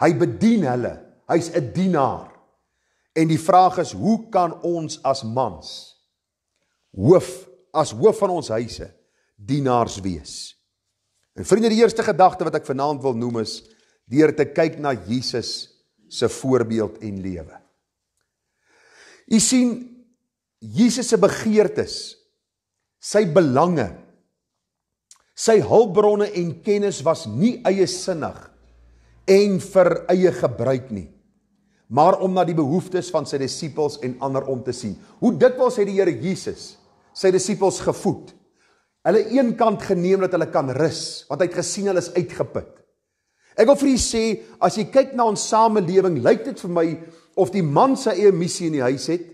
Hy bedien hulle. Hy's 'n dienaar. En die vraag is, hoe kan ons as mans hoof as hoof van ons huise dienaars wees? En vriende, die eerste gedagte wat ek vanaand wil noem is deur te kyk na Jesus se voorbeeld en lewe. U sien Jesus se begeertes, sy belange, sy hulpbronne en kennis was nie eie sinnig en vir eie gebruik nie maar om na die behoeftes van sy disippels en ander om te sien. Hoe dikwels het die Here Jesus sy disippels gevoed? Hulle eenkant geneem dat hulle kan rus, want hy het gesien hulle is uitgeput. Ek wil vir u sê, as jy kyk na ons samelewing, lyk dit vir my of die man sy eie missie in die huis het.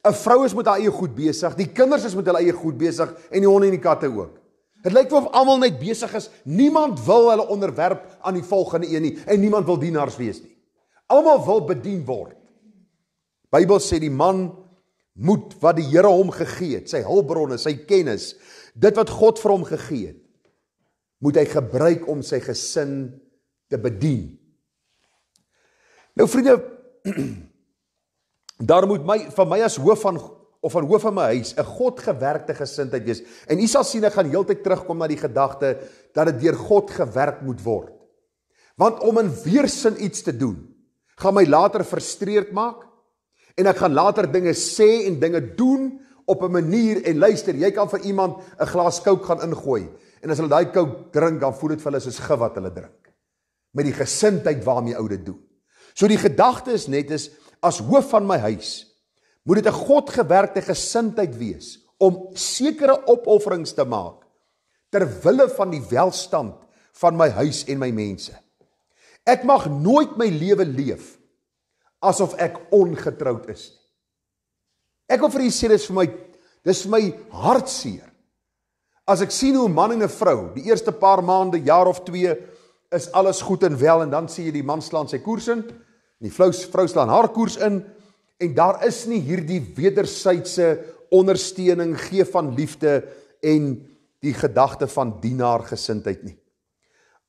'n Vrou is met haar eie goed besig, die kinders is met hulle eie goed besig en die honde en die katte ook. Dit lyk of almal net besig is. Niemand wil hulle onderwerp aan die volgende een nie en niemand wil dienaars wees nie. Almal wil bedien word. Bybel sê die man moet wat die Here hom gegee het, sy hulpbronne, sy kennis, dit wat God vir hom gegee het, moet hy gebruik om sy gesin te bedien. Nou vriende, [clears throat] daar moet my van my as hoof van of van hoof van my huis 'n God gewerkte gesindheid wees. En u sal sien ek gaan heeltyd terugkom na die gedagte dat dit deur God gewerk moet word. Want om in weersin iets te doen, gaan my later frustreerd maak en ek gaan later dinge sê en dinge doen op 'n manier en luister, jy kan vir iemand 'n glas kook gaan ingooi en as hulle daai kook drink, dan voel dit vir hulle soos gif wat hulle drink met die gesindheid waarmee ou dit doen. So die gedagte is net is as hoof van my huis moet dit 'n Godgewerkte gesindheid wees om sekere opofferings te maak ter wille van die welstand van my huis en my mense. Ek mag nooit my lewe leef asof ek ongetroud is nie. Ek wil vir julle sê dis vir my dis vir my hartseer. As ek sien hoe 'n man en 'n vrou die eerste paar maande, jaar of is alles goed en wel en dan sien jy die man slaan sy koers in en die vrou vrou slaan haar koers in en daar is nie hierdie wederwysige ondersteuning gee van liefde en die gedagte van dienaargesindheid nie.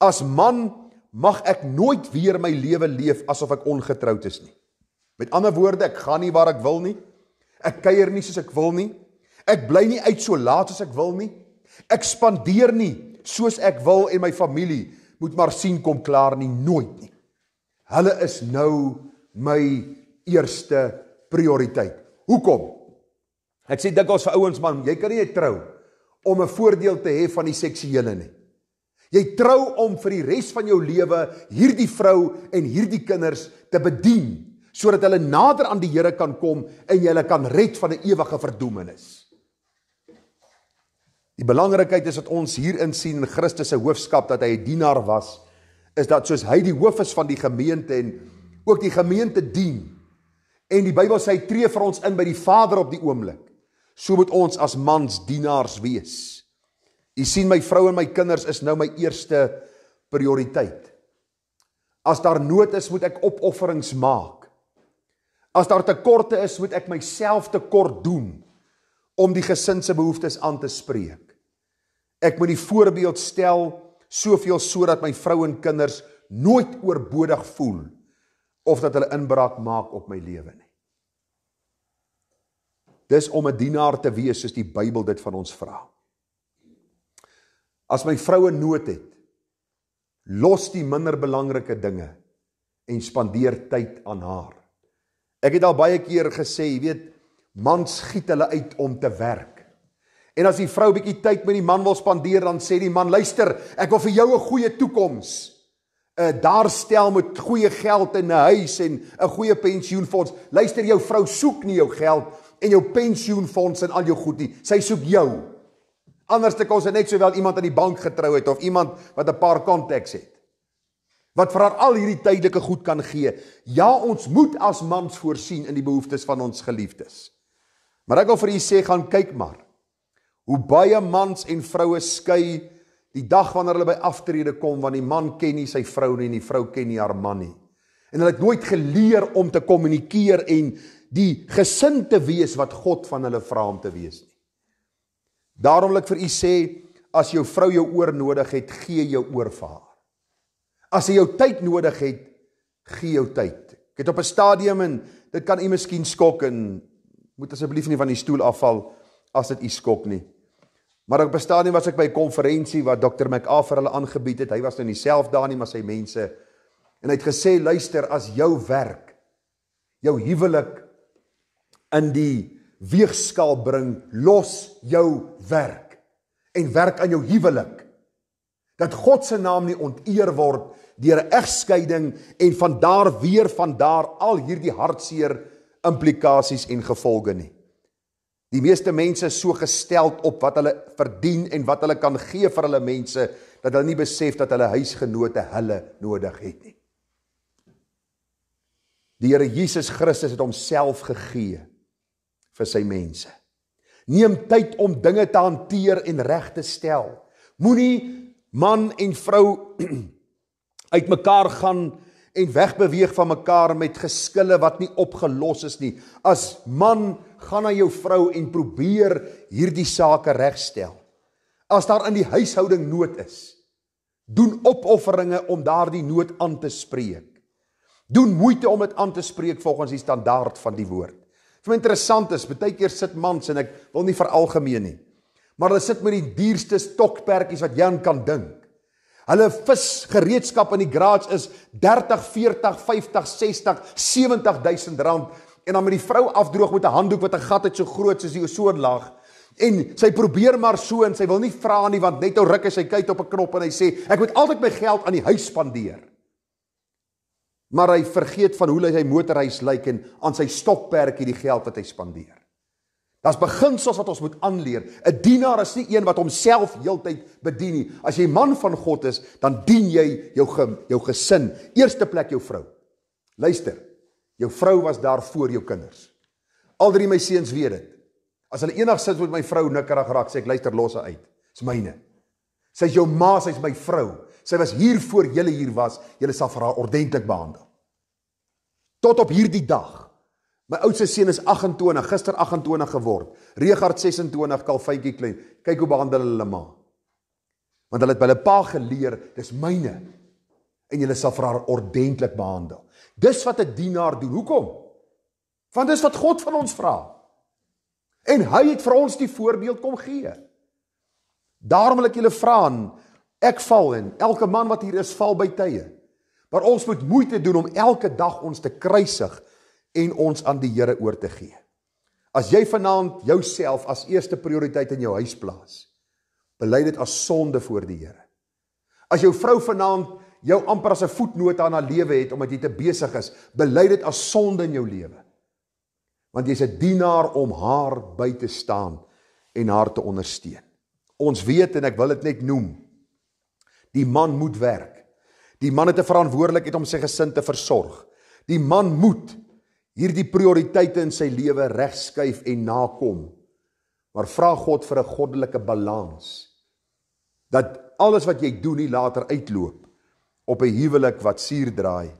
As man mag ek nooit weer my lewe leef asof ek ongetroud is nie. Met ander woorde, ek gaan nie waar ek wil nie. Ek kuier nie soos ek wil nie. Ek bly nie uit so laat as ek wil nie. Ek spandeer nie soos ek wil en my familie moet maar sien kom klaar nie nooit nie. Hulle is nou my eerste prioriteit. Hoekom? Ek sê dit is vir ouens man, jy kan nie net trou om 'n voordeel te hê van die seksuele nie. Jy trou om vir die res van jou lewe hierdie vrou en hierdie kinders te bedien sodat hulle nader aan die Here kan kom en jy hulle kan red van 'n ewige verdoemenis. Die belangrikheid is dat ons hierin sien in Christus se hoofskap dat hy 'n dienaar was, is dat soos hy die hoof is van die gemeente en ook die gemeente dien. En die Bybel sê hy tree vir ons in by die Vader op die oomblik. So moet ons as mans dienaars wees. U sien my vrou en my kinders is nou my eerste prioriteit. As daar nood is, moet ek opofferings maak. As daar tekorte is, moet ek myself tekort doen om die gesin se behoeftes aan te spreek. Ek moet die voorbeeld stel soveel sodat my vrou en kinders nooit oorbodig voel of dat hulle inbraak maak op my lewe nie. Dis om 'n dienaar te wees soos die Bybel dit van ons vra. As my vroue nood het, los die minder belangrike dinge en spandeer tyd aan haar. Ek het al baie keer gesê, jy weet, mans giet hulle uit om te werk. En as die vrou bietjie tyd met die man wil spandeer, dan sê die man: "Luister, ek wil vir jou 'n goeie toekoms. 'n eh, Daar stel met goeie geld en 'n huis en 'n goeie pensioenfonds. Luister, jou vrou soek nie jou geld en jou pensioenfonds en al jou goed nie. Sy soek jou. Anders te kos hy net sowel iemand aan die bank getrou het of iemand wat 'n paar konteks het wat vir haar al hierdie tydelike goed kan gee. Ja, ons moet as mans voorsien in die behoeftes van ons geliefdes. Maar ek wil vir u sê gaan kyk maar hoe baie mans en vroue skei die dag wanneer hulle by aftrede kom want die man ken nie sy vrou nie en die vrou ken nie haar man nie. En hulle het nooit geleer om te kommunikeer en die gesind te wees wat God van hulle vra om te wees nie. Daarom wil ek vir u sê as jou vrou jou oor nodig het, gee jou oor vir haar. As sy jou tyd nodig het, gee jou tyd. Ek het op 'n stadium en dit kan u miskien skok en moet asseblief nie van die stoel afval nie as dit u skok nie. Maar op 'n stadium was ek by 'n konferensie wat Dr McAfer hulle aangebied het. Hy was nou nie self daar nie, maar sy mense. En hy het gesê, "Luister, as jou werk jou huwelik in die weegskaal bring, los jou werk en werk aan jou huwelik dat God se naam nie onteer word deur 'n egskeiding en van daar weer van daar al hierdie hartseer implikasies en gevolge nie. Die meeste mense is so gestel op wat hulle verdien en wat hulle kan gee vir hulle mense dat hulle nie besef dat hulle huisgenote hulle nodig het nie. Die Here Jesus Christus het homself gegee vir sy mense. Neem tyd om dinge te hanteer en reg te stel. Moenie man en vrou [clears throat] uitmekaar gaan en wegbeweeg van mekaar met geskille wat nie opgelos is nie. As man, gaan na jou vrou en probeer hierdie sake regstel. As daar in die huishouding nood is, doen opofferings om daardie nood aan te spreek. Doen moeite om dit aan te spreek volgens die standaard van die woord. Vir my interessant is, baie keer sit mans en ek wil nie veralgemeen nie. Maar hulle sit met die duurste stokperdjies wat jy kan dink. Hulle visgereedskap in die graads is 30, 40, 50, 60, 70 000 rand en dan met die vrou afdroog met 'n handdoek wat 'n gat het so groot soos die Osoon lag. En sy probeer maar so en sy wil nie vra nie want net ou ruk hy sy kyk op 'n knop en hy sê ek moet altyd my geld aan die huis spandeer. Maar hy vergeet van hoe hy sy motorhuis lyk en aan sy stokperdjie die geld wat hy spandeer. Das beginsels wat ons moet aanleer. 'n Dienaar is nie een wat homself heeltyd bedien nie. As jy man van God is, dan dien jy jou gim, jou gesin, eerste plek jou vrou. Luister. Jou vrou was daar voor jou kinders. Al drie my seuns weet dit. As hulle eendag sit met my vrou nikkerig raak, sê ek luister los haar uit. Dis myne. Sy's jou ma, sy's my vrou. Sy was hier voor julle hier was. Julle sal vir haar ordentlik behandel. Tot op hierdie dag. My oudste seun is 28, gister 28 geword. Regard 26, Kalfytjie klein. Kyk hoe behandel hulle ma. Want hulle het by hulle pa geleer, dis myne. En jy sal vir haar ordentlik behandel. Dis wat 'n dienaar doen. Hoekom? Want dis wat God van ons vra. En hy het vir ons die voorbeeld kom gee. Daarom wil ek julle vra en ek val en elke man wat hier is val by tye. Maar ons moet moeite doen om elke dag ons te kruisig en ons aan die Here oor te gee. As jy vanaand jouself as eerste prioriteit in jou huis plaas, bely dit as sonde voor die Here. As jou vrou vanaand jou amper as 'n voetnota aan haar lewe het omdat jy te besig is, bely dit as sonde in jou lewe. Want jy's 'n dienaar om haar by te staan en haar te ondersteun. Ons weet en ek wil dit net noem. Die man moet werk. Die man het 'n verantwoordelikheid om sy gesin te versorg. Die man moet hierdie prioriteite in sy lewe regskuif en nakom. Maar vra God vir 'n goddelike balans dat alles wat jy doen nie later uitloop op 'n huwelik wat suur draai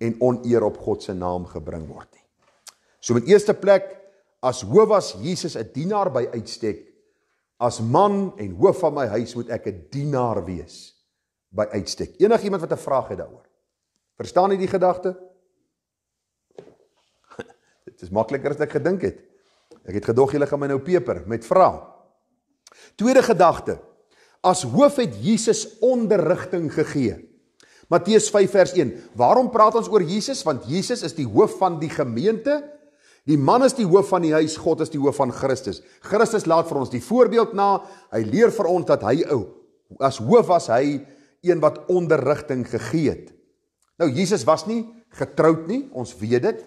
en oneer op God se naam gebring word nie. So in eerste plek as Howas Jesus 'n dienaar by uitstek as man en hoof van my huis moet ek 'n dienaar wees by uitstek. Enigiemand wat 'n vraag het daaroor. Verstaan jy die gedagte? Dis makliker as ek gedink het. Ek het gedog julle gaan my nou peper met vrae. Tweede gedagte. As hoof het Jesus onderrigting gegee. Matteus 5 vers 1. Waarom praat ons oor Jesus? Want Jesus is die hoof van die gemeente. Die man is die hoof van die huis, God is die hoof van Christus. Christus laat vir ons die voorbeeld na. Hy leer vir ons dat hy ou as hoof was hy een wat onderrigting gegee het. Nou Jesus was nie getroud nie. Ons weet dit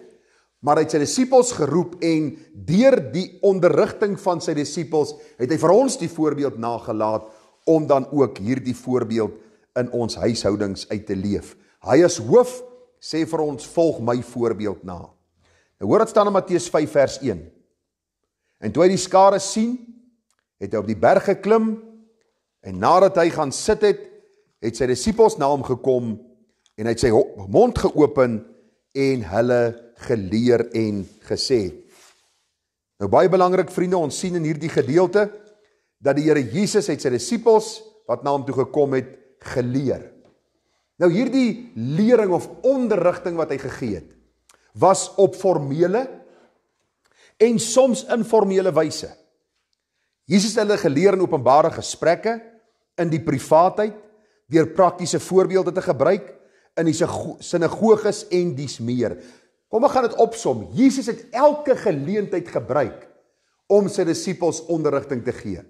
maar hy het sy disippels geroep en deur die onderrigting van sy disippels het hy vir ons die voorbeeld nagelaat om dan ook hierdie voorbeeld in ons huishoudings uit te leef. Hy as hoof sê vir ons volg my voorbeeld na. Nou hoor dit staan in Matteus 5 vers 1. En toe hy die skare sien, het hy op die berg geklim en nadat hy gaan sit het, het sy disippels na hom gekom en hy het sy mond geopen en hulle geleer en gesê. Nou baie belangrik vriende, ons sien in hierdie gedeelte dat die Here Jesus het sy disippels wat na hom toe gekom het geleer. Nou hierdie lering of onderrigting wat hy gegee het was op formele en soms informele wyse. Jesus het hulle geleer in openbare gesprekke in die privaatheid deur praktiese voorbeelde te gebruik in die sinagoges en dies meer. Kom ons gaan dit opsom. Jesus het elke geleentheid gebruik om sy disippels onderrigting te gee.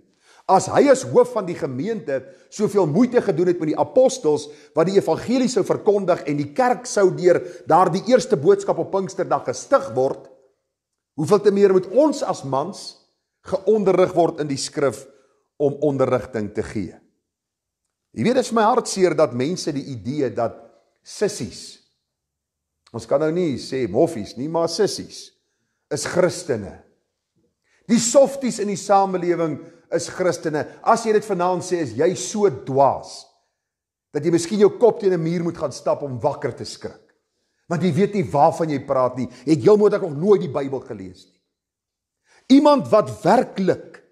As hy as hoof van die gemeente soveel moeite gedoen het met die apostels wat die evangelie sou verkondig en die kerk sou deur daardie eerste boodskap op Pinksterdag gestig word, hoeveel te meer moet ons as mans geonderrig word in die skrif om onderrigting te gee. Jy weet, dit is my hartseer dat mense die idee dat sissies Ons kan nou nie sê moffies nie, maar sissies is Christene. Die softies in die samelewing is Christene. As jy dit vanaand sê, is jy so dwaas dat jy miskien jou kop teen 'n muur moet gaan stap om wakker te skrik. Want jy weet nie waarvan jy praat nie. Het jy moet ek nog nooit die Bybel gelees nie. Iemand wat werklik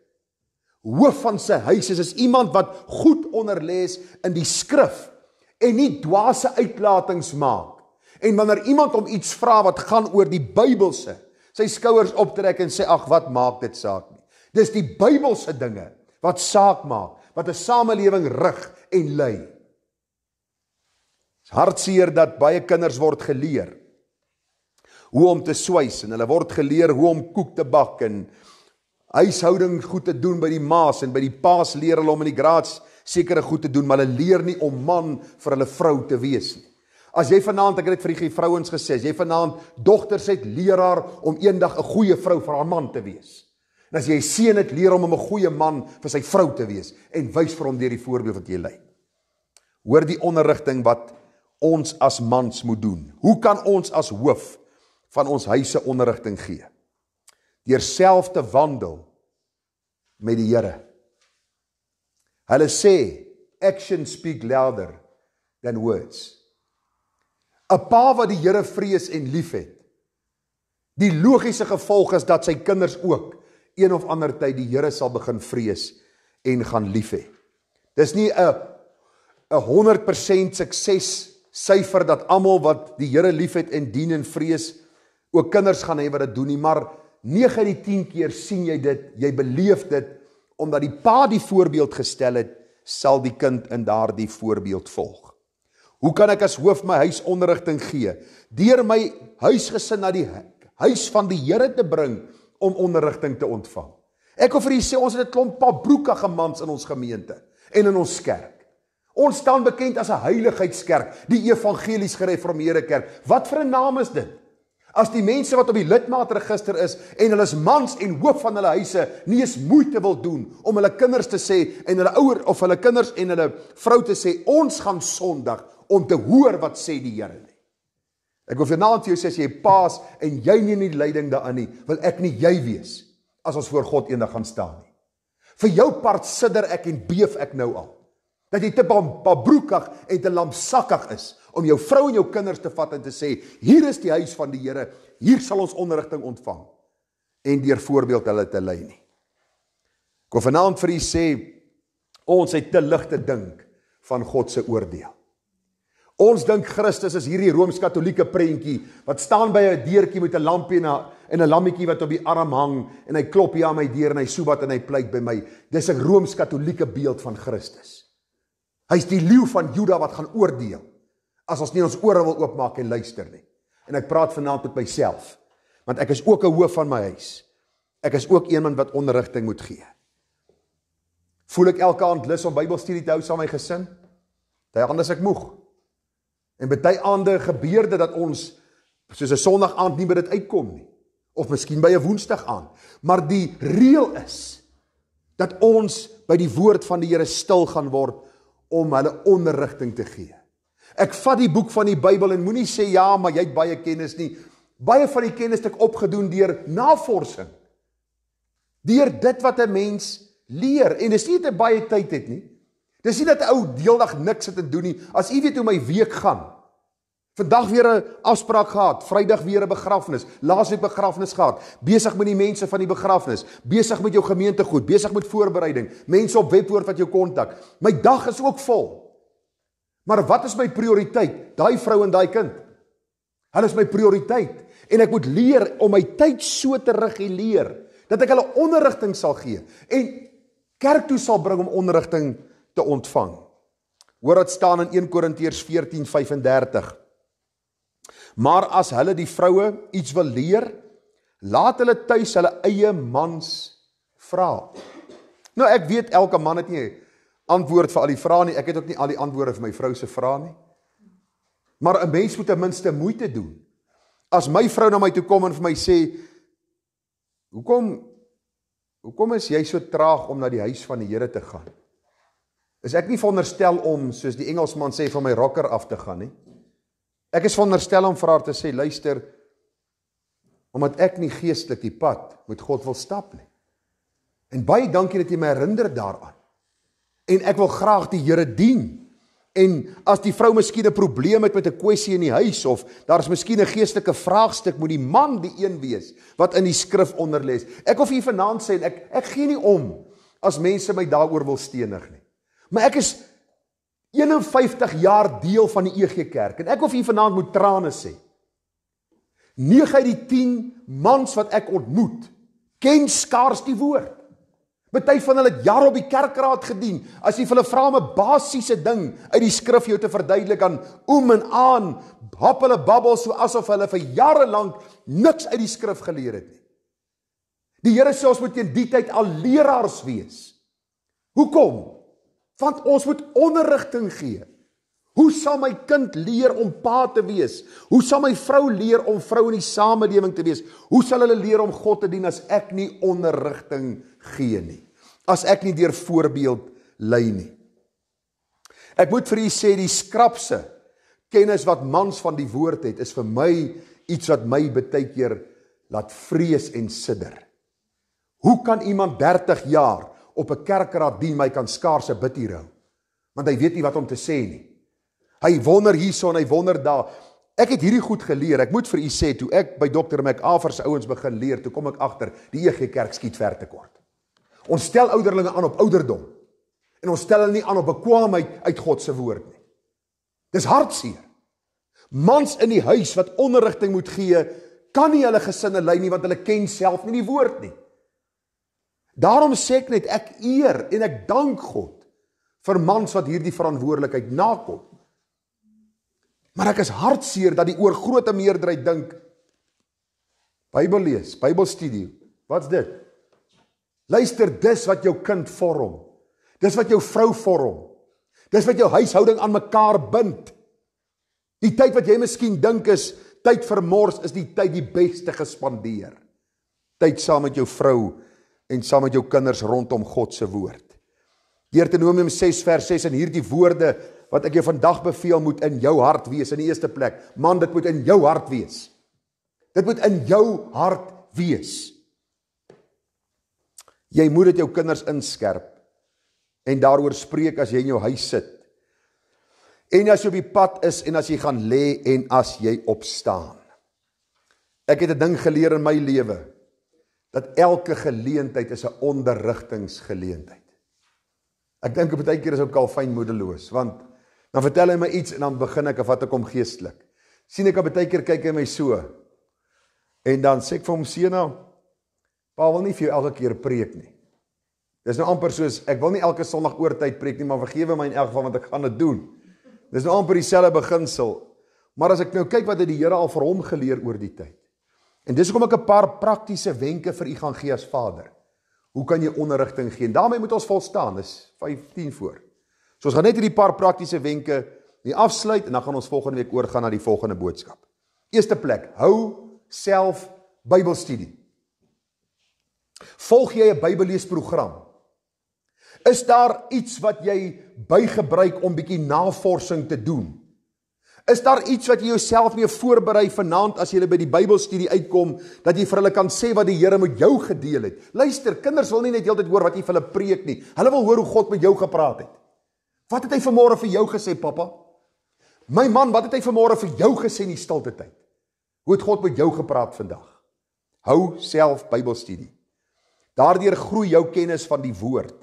hoof van sy huis is, is iemand wat goed onderlê is in die skrif en nie dwaase uitlatings maak En wanneer iemand hom iets vra wat gaan oor die Bybelse, sy skouers optrek en sê ag wat maak dit saak nie. Dis die Bybelse dinge wat saak maak, wat 'n samelewing rig en lei. Dit's hartseer dat baie kinders word geleer hoe om te swys en hulle word geleer hoe om koek te bak en huishouding goed te doen by die ma's en by die pa's leer hulle om in die graads sekere goed te doen maar hulle leer nie om man vir hulle vrou te wees nie. As jy vanaand, ek het dit vir die vrouens gesê, as jy vanaand dogters het, leer haar om eendag 'n goeie vrou vir haar man te wees. En as jy seun het, leer hom om 'n goeie man vir sy vrou te wees en wys vir hom deur die voorbeeld wat jy lei. Hoor die onderrigting wat ons as mans moet doen. Hoe kan ons as hoof van ons huise onderrigting gee? Deur self te wandel met die Here. Hulle sê action speak louder than words. 'n pa wat die Here vrees en liefhet. Die logiese gevolg is dat sy kinders ook een of ander tyd die Here sal begin vrees en gaan lief hê. Dis nie 'n 'n 100% sukses syfer dat almal wat die Here liefhet en dien en vrees ook kinders gaan hê wat dit doen nie, maar 9 uit 10 keer sien jy dit, jy beleef dit omdat die pa die voorbeeld gestel het, sal die kind in daardie voorbeeld volg. Hoe kan ek as hoof my huis onderrigting gee? Deur my huisgesin na die huis van die Here te bring om onderrigting te ontvang. Ek wil vir julle sê ons het 'n klomp pa broeke gemans in ons gemeente en in ons kerk. Ons staan bekend as 'n heiligheidskerk, die evangelies gereformeerde kerk. Wat vir 'n naam is dit? As die mense wat op die lidmaatregister is en hulle is mans en hoof van hulle huise nie eens moeite wil doen om hulle kinders te sê en hulle ouer of hulle kinders en hulle vrou te sê ons gaan Sondag, om te hoor wat sê die Here nie. Ek wil vanaand vir jou sê as jy paas en jy nie in die leiding daarin nie, wil ek nie jy wees as ons voor God eendag gaan staan nie. Vir jou part sidder ek en beef ek nou al. Dat jy te babroekig en te lamsakkig is om jou vrou en jou kinders te vat en te sê, hier is die huis van die Here, hier sal ons onderrigting ontvang en deur voorbeeld hulle te lei nie. Ek wil vanaand vir u sê ons het te lig te dink van God se oordeel. Ons dink Christus is hierdie rooms-katolieke prentjie wat staan by 'n deurtjie met 'n lampie en 'n en 'n lammetjie wat op die arm hang en hy klop hier aan my deur en hy soebat en hy pleit by my. Dis 'n rooms-katolieke beeld van Christus. Hy's die leeu van Juda wat gaan oordeel as ons nie ons ore wil oopmaak en luister nie. En ek praat vanaand met myself want ek is ook 'n hoof van my huis. Ek is ook iemand wat onderrigting moet gee. Voel ek elke aand lus om Bybelstudie te hou saam met my gesin? Daar anders ek moeg. En baie aande gebeurde dat ons soos 'n Sondag aand nie by dit uitkom nie of miskien by 'n Woensdag aand. Maar die reël is dat ons by die woord van die Here stil gaan word om hulle onderrigting te gee. Ek vat die boek van die Bybel en moenie sê ja, maar jy het baie kennis nie. Baie van die kennis het ek opgedoen deur navorsing. Deur dit wat 'n mens leer en dis nie te baie tyd het nie. Dis nie dat 'n ou deeldag niks het te doen nie. As u weet hoe my week gaan. Vandag weer 'n afspraak gehad, Vrydag weer 'n begrafnis, laasweek begrafnis gehad, besig met die mense van die begrafnis, besig met jou gemeentegoed, besig met voorbereiding, mense op webwoord wat jou kontak. My dag is ook vol. Maar wat is my prioriteit? Daai vrou en daai kind. Hulle is my prioriteit en ek moet leer om my tyd so te reguleer dat ek hulle onderrigting sal gee en kerk toe sal bring om onderrigting te te ontvang. Hoor wat staan in 1 Korintiërs 14:35. Maar as hulle die vroue iets wil leer, laat hulle tuis hulle eie mans vra. Nou ek weet elke man het nie antwoord vir al die vrae nie. Ek het ook nie al die antwoorde vir my vrou se vrae nie. Maar 'n mens moet ten minste moeite doen. As my vrou na my toe kom en vir my sê, "Hoekom hoekom is jy so traag om na die huis van die Here te gaan?" is ek nie veronderstel om soos die Engelsman sê van my rocker af te gaan nie. Ek is veronderstel om vir haar te sê, luister, omdat ek nie geestelik die pad met God wil stap nie. En baie dankie dat jy my herinner daaraan. En ek wil graag die Here dien. En as die vrou miskien 'n probleem het met 'n kwessie in die huis of daar's miskien 'n geestelike vraagstuk, moet die man die een wees wat in die skrif onderlees. Ek wil vir u vanaand sê ek ek gee nie om as mense my daaroor wil steenig nie. Maar ek is 51 jaar deel van die EG Kerk en ek hoef hier vanaand moet trane sê. 9 uit die 10 mans wat ek ontmoet, ken skaars die woord. Party van hulle het jare op die kerkraad gedien. As jy hulle vra om 'n basiese ding uit die skrif jou te verduidelik aan oom en aan, hap hulle babbel so asof hulle vir jare lank niks uit die skrif geleer het nie. Die Here sê ons moet teen die tyd al leraars wees. Hoekom? want ons moet onderrigting gee. Hoe sal my kind leer om pa te wees? Hoe sal my vrou leer om vrou in die samelewing te wees? Hoe sal hulle leer om God te dien as ek nie onderrigting gee nie? As ek nie deur voorbeeld lei nie. Ek moet vir u sê die skrapse kennis wat mans van die woord het is vir my iets wat my baie keer laat vrees en sidder. Hoe kan iemand 30 jaar op 'n kerkraad dien my kan skaars 'n bid hierhou. Want hy weet nie wat om te sê nie. Hy wonder hierso en hy wonder daar. Ek het hierdie goed geleer. Ek moet vir u sê toe ek by dokter McAvers ouens begin leer, toe kom ek agter die EG Kerk skiet ver te kort. Ons stel ouderlinge aan op ouderdom. En ons stel hulle nie aan op bekwaamheid uit God se woord nie. Dis hartseer. Mans in die huis wat onderrigting moet gee, kan nie hulle gesinne lei nie want hulle ken self nie die woord nie. Daarom sê ek net ek eer en ek dank God vir mans wat hierdie verantwoordelikheid nakom. Maar ek is hartseer dat die oorgrootste meerderheid dink Bybel lees, Bybelstudie. Wat's dit? Luister dis wat jou kind vorm. Dis wat jou vrou vorm. Dis wat jou huishouding aan mekaar bind. Die tyd wat jy miskien dink is tyd vir mors is die tyd die beste gespandeer. Tyd saam met jou vrou en saam met jou kinders rondom God se woord. Deuteronomium 6 vers 6 en hierdie woorde wat ek jou vandag beveel moet in jou hart wees in die eerste plek. Man, dit moet in jou hart wees. Dit moet in jou hart wees. Jy moet dit jou kinders inskerp en daaroor spreek as jy in jou huis sit. En as jy op die pad is en as jy gaan lê en as jy opstaan. Ek het 'n ding geleer in my lewe dat elke geleentheid is 'n onderrigtingsgeleentheid. Ek dink op baie keer is ou Calvin moedeloos want dan vertel hy my iets en dan begin ek afvat ek om geestelik. sien ek op baie keer kyk hy my so. En dan sê ek vir hom Sena, "Pa wil nie vir jou elke keer preek nie." Dis nou amper soos ek wil nie elke Sondag oor tyd preek nie, maar vergewe my in elk geval want ek gaan dit doen. Dis nou amper dieselfde beginsel. Maar as ek nou kyk wat het die Here al vir hom geleer oor die tyd? En dis hoekom ek 'n paar praktiese wenke vir u gaan gee as vader. Hoe kan jy onderrigting gee? En daarmee moet ons vol staan. Dis 15 voor. So ons gaan net hierdie paar praktiese wenke nie afsluit en dan gaan ons volgende week oorgaan na die volgende boodskap. Eerste plek, hou self Bybelstudie. Volg jy 'n Bybelleesprogram? Is daar iets wat jy bygebruik om bietjie navorsing te doen? Is daar iets wat jy jouself mee voorberei vanaand as jy by die Bybelstudie uitkom dat jy vir hulle kan sê wat die Here met jou gedeel het? Luister, kinders wil nie net heeltyd hoor wat jy vir hulle preek nie. Hulle wil hoor hoe God met jou gepraat het. Wat het hy vanmôre vir jou gesê, pappa? My man, wat het hy vanmôre vir jou gesê in die stilte tyd? Hoe het God met jou gepraat vandag? Hou self Bybelstudie. Daardeur groei jou kennis van die woord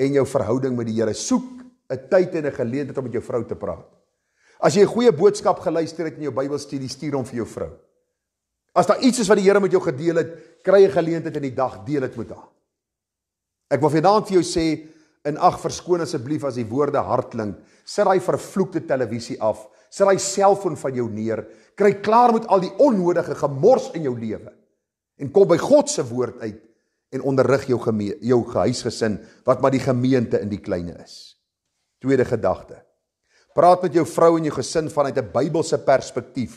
en jou verhouding met die Here. Soek 'n tyd en 'n geleentheid om met jou vrou te praat. As jy 'n goeie boodskap geluister het in jou Bybelstudie, stuur hom vir jou vrou. As daar iets is wat die Here met jou gedeel het, kry 'n geleentheid in die dag, deel dit met haar. Ek wil vanaand vir jou sê in ag verskoon asseblief as die woorde hartling. Sit daai vervloekte televisie af. Sit daai selfoon van jou neer. Kry klaar met al die onnodige gemors in jou lewe. En kom by God se woord uit en onderrig jou geme jou huisgesin wat maar die gemeente in die kleine is. Tweede gedagte. Praat met jou vrou en jou gesin vanuit 'n Bybelse perspektief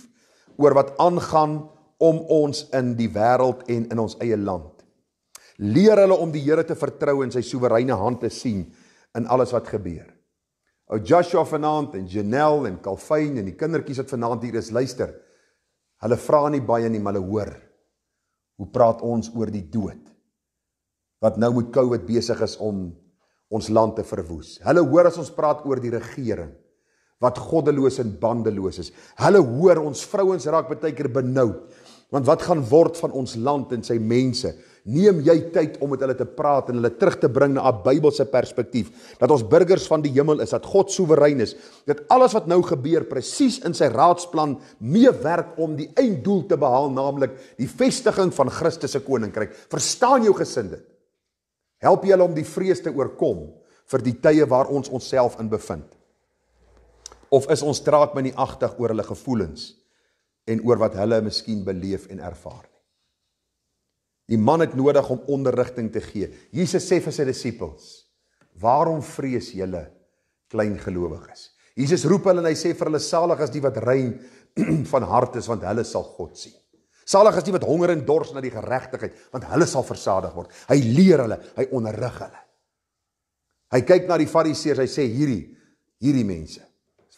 oor wat aangaan om ons in die wêreld en in ons eie land. Leer hulle om die Here te vertrou en sy soewereine hand te sien in alles wat gebeur. Ou Joshua vanaand en Janelle en Calvin en die kindertjies wat vanaand hier is, luister. Hulle vra nie baie nie, maar hulle hoor. Hoe praat ons oor die dood? Wat nou met COVID besig is om ons land te verwoes. Hulle hoor as ons praat oor die regering wat goddeloos en bandeloos is. Hulle hoor ons vrouens raak baie keer benou. Want wat gaan word van ons land en sy mense? Neem jy tyd om met hulle te praat en hulle terug te bring na 'n Bybelse perspektief dat ons burgers van die hemel is, dat God soewerein is, dat alles wat nou gebeur presies in sy raadsplan meewerk om die einddoel te behaal, naamlik die vestiging van Christus se koninkryk. Verstaan jou gesinde. Help julle om die vrees te oorkom vir die tye waar ons onsself in bevind of is ons traag met die agtig oor hulle gevoelens en oor wat hulle miskien beleef en ervaar nie. Die man het nodig om onderrigting te gee. Jesus sê vir sy disippels: "Waarom vrees julle, klein gelowiges?" Jesus roep hulle en hy sê vir hulle: "Salig is die wat rein [clears throat] van hart is, want hulle sal God sien." Salig is die wat honger en dors na die geregtigheid, want hulle sal versadig word. Hy leer hulle, hy onderrig hulle. Hy kyk na die Fariseërs, hy sê hierdie hierdie mense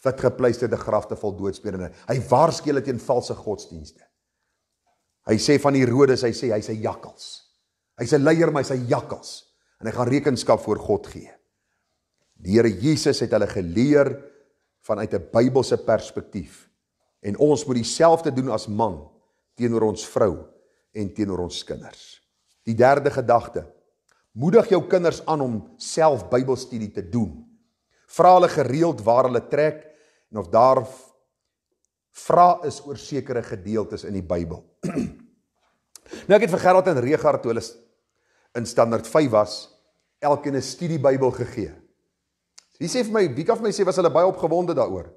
wat gepleisterde grafte vol doodspeerende. Hy waarsku hulle teen valse godsdienste. Hy sê van Herodes, hy sê hy's 'n jakkals. Hy's 'n leier, maar hy's 'n jakkals en hy gaan rekenskap voor God gee. Die Here Jesus het hulle geleer vanuit 'n Bybelse perspektief en ons moet dieselfde doen as man teenoor ons vrou en teenoor ons kinders. Die derde gedagte. Moedig jou kinders aan om self Bybelstudie te doen. Vra hulle gereeld waar hulle trek en of daar vra is oor sekere gedeeltes in die Bybel. [clears throat] nou ek het vir Gerald en Regard toe hulle in standaard 5 was, elkeen 'n studie Bybel gegee. Wie sê vir my, wie kan vir my sê was hulle baie opgewonde daaroor?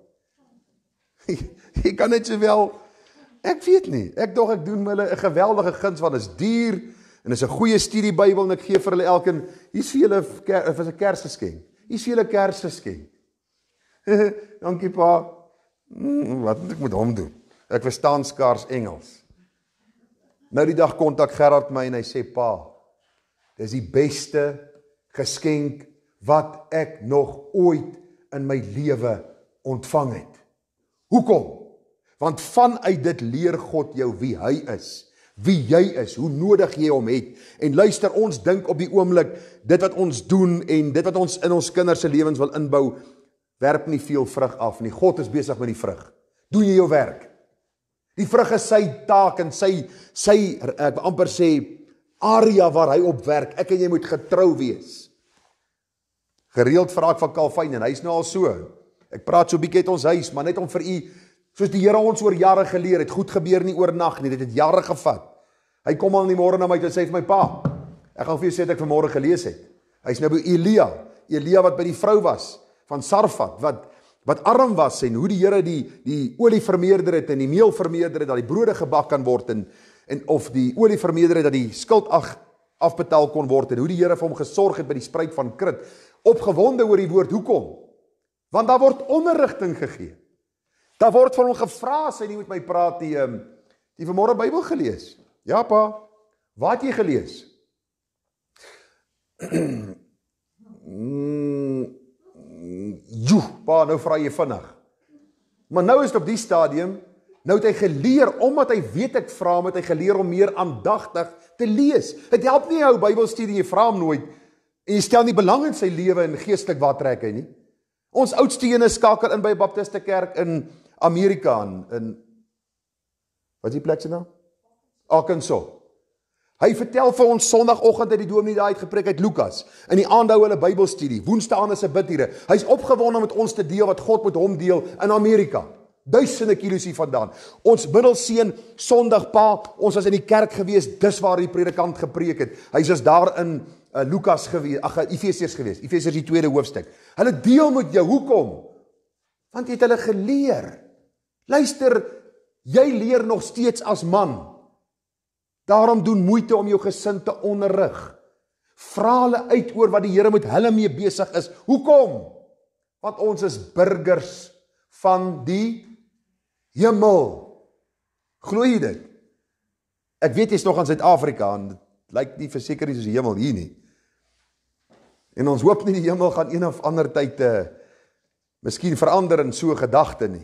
Ek [laughs] kan net sowel ek weet nie. Ek dog ek doen hulle 'n geweldige guns want dit is duur en dit is 'n goeie studie Bybel en ek gee vir hulle elkeen hier's vir julle vir 'n Kersgeskenk. Hier's vir julle Kersgeskenk. [laughs] Dankie pa. Hmm, wat moet ek met hom doen? Ek verstaan skaars Engels. Nou die dag kontak Gerard my en hy sê pa, dis die beste geskenk wat ek nog ooit in my lewe ontvang het. Hoekom? Want vanuit dit leer God jou wie hy is, wie jy is, hoe nodig jy hom het. En luister, ons dink op die oomblik dit wat ons doen en dit wat ons in ons kinders se lewens wil inbou, werp nie veel vrug af nie. God is besig met die vrug. Doen jy jou werk. Die vrug is sy taak en sy sy ek wil amper sê area waar hy op werk. Ek en jy moet getrou wees. Gereeld vra ek van Calvin en hy's nou al so. Ek praat so bietjie uit ons huis, maar net om vir u soos die Here ons oor jare geleer het, goed gebeur nie oornag nie. Dit het jare gevat. Hy kom al in die môre na my toe en sê vir my pa, ek gaan vir jou sê wat ek vanmôre gelees het. Hy's nou by Elia, Elia wat by die vrou was van Sarfat wat wat arm was en hoe die Here die die olie vermeerder het en die meel vermeerder het dat die brode gebak kan word en en of die olie vermeerder het dat die skuld ag afbetaal kon word en hoe die Here vir hom gesorg het by die spruit van Krit opgewonde oor die woord hoekom want daar word onderrigting gegee daar word van hom gevra sê jy moet my praat die ehm, die vanmôre Bybel gelees ja pa wat het jy gelees [clears throat] hmm joe, pa, nou vra jy vinnig. Maar nou is dit op die stadium, nou het hy geleer omdat hy weet ek vra, het hy geleer om meer aandagtig te lees. Dit help nie jou Bybelstudie jy vra hom nooit en jy stel nie belang in sy lewe en geestelik wat trek hy nie. Ons oudste een is skakel in by Baptiste Kerk in Amerika in wat is die plek se naam? Arkansas. Hy vertel vir ons Sondagoggend uit die dominee daai het gepreek uit Lukas in die aandhou hulle Bybelstudie. Woensdae aan is 'n bidure. Hy's opgewonde om met ons te deel wat God met hom deel in Amerika. Duisende kilos hiervandaan. Ons middelseun Sondagpa, ons was in die kerk gewees, dis waar die predikant gepreek het. Hy's as daar in uh, Lukas gewees, ag eh, Efesiërs gewees. Efesiërs die tweede hoofstuk. Hulle deel met jou hoekom? Want jy het hulle geleer. Luister, jy leer nog steeds as man. Daarom doen moeite om jou gesind te onderrig. Vra hulle uit oor wat die Here met hulle mee besig is. Hoekom? Want ons is burgers van die hemel. Glo jy dit? Ek weet jy's nog in Suid-Afrika en dit lyk nie verseker is die hemel hier nie. En ons hoop nie die hemel gaan een of ander tyd te eh, miskien verander in so gedagte nie.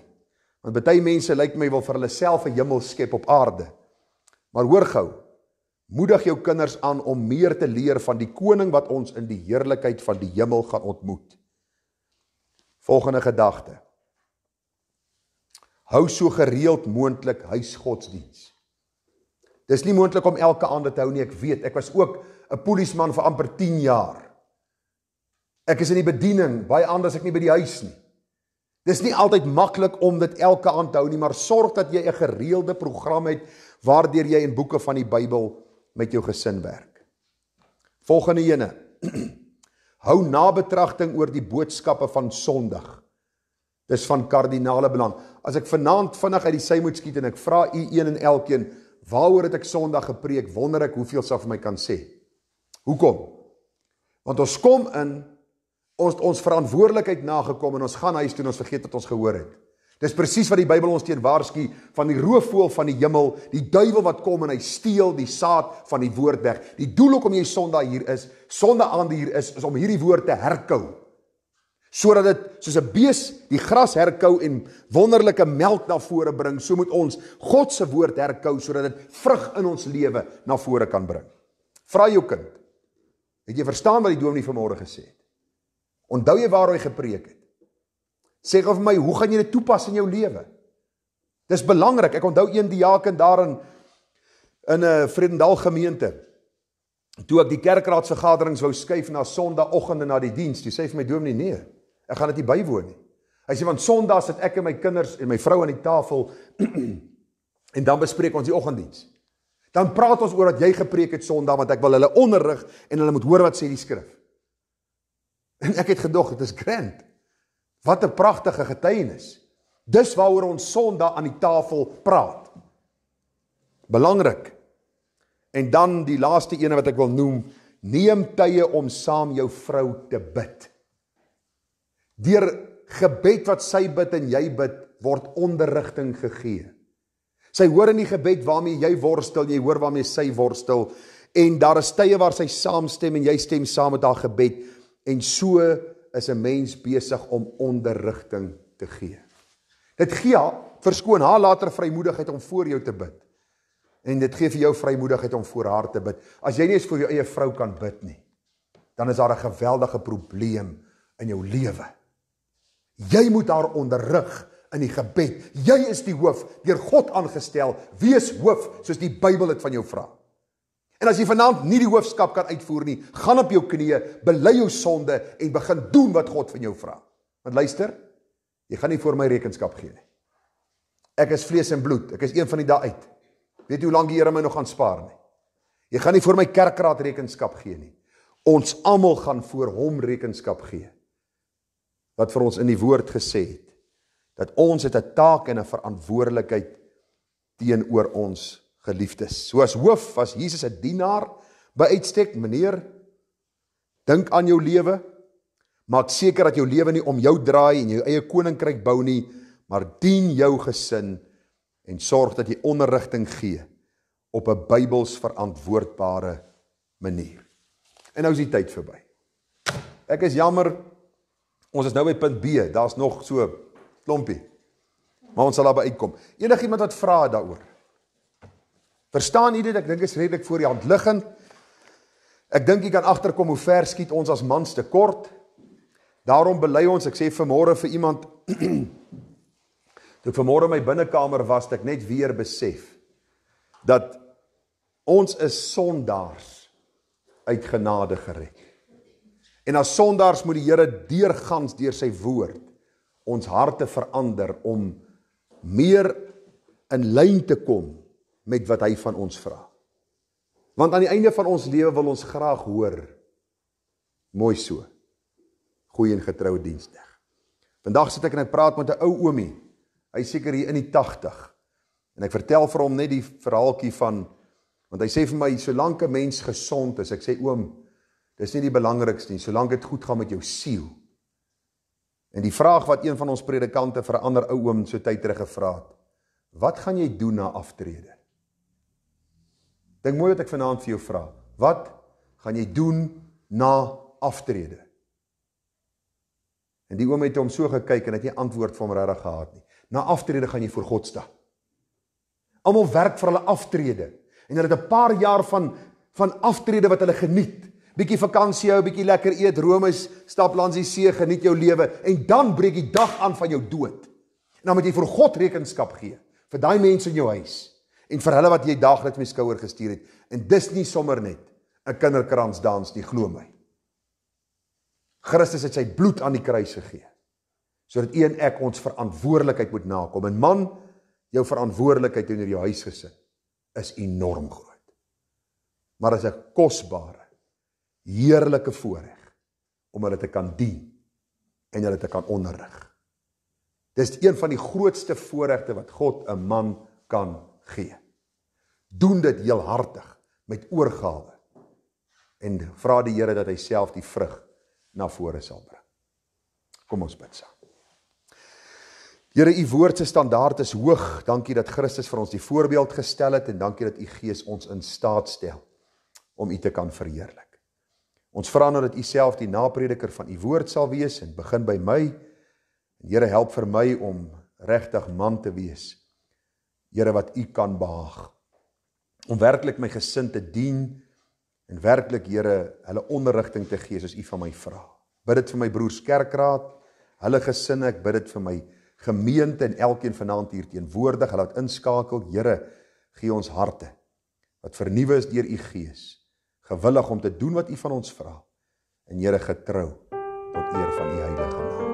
Want baie mense lyk my wil vir hulle self 'n hemel skep op aarde. Maar hoor gou. Moedig jou kinders aan om meer te leer van die koning wat ons in die heerlikheid van die hemel gaan ontmoet. Volgende gedagte. Hou so gereeld moontlik huisgodsdiens. Dis nie moontlik om elke aand te hou nie, ek weet. Ek was ook 'n polisieman vir amper 10 jaar. Ek is in die bediening, baie anders ek nie by die huis nie. Dis nie altyd maklik om dit elke aand te hou nie, maar sorg dat jy 'n gereelde program het waardeur jy in boeke van die Bybel met jou gesin werk. Volgende ene. [clears throat] Hou nabetragting oor die boodskappe van Sondag. Dis van kardinale belang. As ek vanaand vinnig uit die sy moet skiet en ek vra u een en elkeen waaroor het ek Sondag gepreek, wonder ek hoeveel sal vir my kan sê. Hoekom? Want ons kom in ons ons verantwoordelikheid nagekom en ons gaan huis toe en ons vergeet wat ons gehoor het. Dis presies wat die Bybel ons teen waarsku van die roofvoël van die hemel, die duiwel wat kom en hy steel die saad van die woord weg. Die doel hoekom jy Sondag hier is, Sondag aand hier is, is om hierdie woord te herkou. Sodat dit soos 'n bees die gras herkou en wonderlike melk na vore bring, so moet ons God se woord herkou sodat dit vrug in ons lewe na vore kan bring. Vra jou kind, het jy verstaan wat die dominee vanmôre gesê het? Onthou jy waar hy gepreek het? Sê gou vir my, hoe gaan jy dit toepas in jou lewe? Dis belangrik. Ek onthou een diaken daarin in 'n eh, Vredendal gemeente. Toe ek die kerkraadsvergaderings wou skuif na Sondagoggend en na die diens, jy sê vir my dominee, nee, ek gaan dit nie bywoon nie. Hy sê want Sondag sit ek en my kinders en my vrou aan die tafel [clears throat] en dan bespreek ons die oggenddiens. Dan praat ons oor wat jy gepreek het Sondag want ek wil hulle onderrig en hulle moet hoor wat sê die skrif. [laughs] En ek het gedog dit is grand. Wat 'n pragtige getuienis. Dis waaroor ons Sondag aan die tafel praat. Belangrik. En dan die laaste een wat ek wil noem, neem tye om saam jou vrou te bid. Deur gebed wat sy bid en jy bid, word onderrigting gegee. Sy hoor in die gebed waarmee jy worstel, jy hoor waarmee sy worstel en daar is tye waar sy saamstem en jy stem saam met haar gebed en so is 'n mens besig om onderrigting te gee. Dit gee verskoon haar later vrymoedigheid om voor jou te bid. En dit gee vir jou vrymoedigheid om voor haar te bid. As jy nie eens vir jou eie vrou kan bid nie, dan is daar 'n geweldige probleem in jou lewe. Jy moet haar onderrig in die gebed. Jy is die hoof deur God aangestel. Wees hoof soos die Bybel dit van jou vra. En as jy vanaand nie die hoofskap kan uitvoer nie, gaan op jou knieë, bely jou sonde en begin doen wat God van jou vra. Want luister, jy gaan nie vir my rekenskap gee nie. Ek is vlees en bloed, ek is een van die daai uit. Weet jy hoe lank die Here my nog gaan spaar nie? Jy gaan nie vir my kerkraad rekenskap gee nie. Ons almal gaan voor hom rekenskap gee. Wat vir ons in die woord gesê het dat ons het 'n taak en 'n verantwoordelikheid teenoor ons geliefdes. So as hoof was Jesus 'n dienaar by uitstek, meneer. Dink aan jou lewe. Maak seker dat jou lewe nie om jou draai en jou eie koninkryk bou nie, maar dien jou gesin en sorg dat jy onderrigting gee op 'n Bybels verantwoordbare manier. En nou is die tyd verby. Ek is jammer ons is nou by punt B. Daar's nog so klompie. Maar ons sal daarby uitkom. Enigiemand wat vra daaroor? Verstaan u dit? Ek dink dit is redelik voor die hand liggend. Ek dink jy kan agterkom hoe ver skiet ons as mans te kort. Daarom bely ons, ek sê vanmôre vir iemand [clears throat] toe vanmôre my binnekamer was, ek net weer besef dat ons is sondaars uit genade gered. En as sondaars moet die Here deurgangs deur sy woord ons harte verander om meer in lyn te kom met wat hy van ons vra. Want aan die einde van ons lewe wil ons graag hoor mooi so. Goeie en getroue dienstig. Vandag sit ek en ek praat met 'n ou oomie. Hy seker hier in die 80. En ek vertel vir hom net die verhaaltjie van want hy sê vir my solank 'n mens gesond is, ek sê oom, dis nie die belangrikste nie, solank dit goed gaan met jou siel. En die vraag wat een van ons predikante vir 'n ander ou oom so tyd terug gevra het, wat gaan jy doen na aftrede? Dink mooi wat ek vanaand vir jou vra. Wat gaan jy doen na aftrede? En die oom het hom so gekyk en het nie antwoord vir hom regtig gehad nie. Na aftrede gaan jy voor God staan. Almal werk vir hulle aftrede en hulle het 'n paar jaar van van aftrede wat hulle geniet. Bietjie vakansie hou, bietjie lekker eet, Rome's, stap langs die see, geniet jou lewe en dan breek die dag aan van jou dood. En dan moet jy vir God rekenskap gee vir daai mense in jou huis en vir hulle wat jy daagliks my skouer gestuur het en dis nie sommer net 'n kinderkransdans nie glo my Christus het sy bloed aan die kruis gegee sodat u en ek ons verantwoordelikheid moet nakom en man jou verantwoordelikheid teenoor jou huisgesin is enorm groot maar dit is 'n kosbare heerlike voorreg om hulle te kan dien en hulle te kan onderrig dis een van die grootste voorregte wat God 'n man kan gee. Doen dit heelhartig met oorgawe en vra die Here dat hy self die vrug na vore sal bring. Kom ons bid saam. Here, u woord se standaard is hoog. Dankie dat Christus vir ons die voorbeeld gestel het en dankie dat u Gees ons in staat stel om u te kan verheerlik. Ons vra nou dat u self die naprediker van u woord sal wees en begin by my. Die Here help vir my om regtig man te wees Here wat U kan behaag. Om werklik my gesind te dien en werklik Here hulle onderrigting te gee soos U van my vra. Bid dit vir my broers kerkraad, hulle gesinne, ek bid dit vir my gemeente en elkeen vanaand hier teenwoordig, hulle wat inskakel, Here, gee ons harte wat vernuwe is deur U Gees, gewillig om te doen wat U van ons vra en Here getrou tot eer van U heilige naam.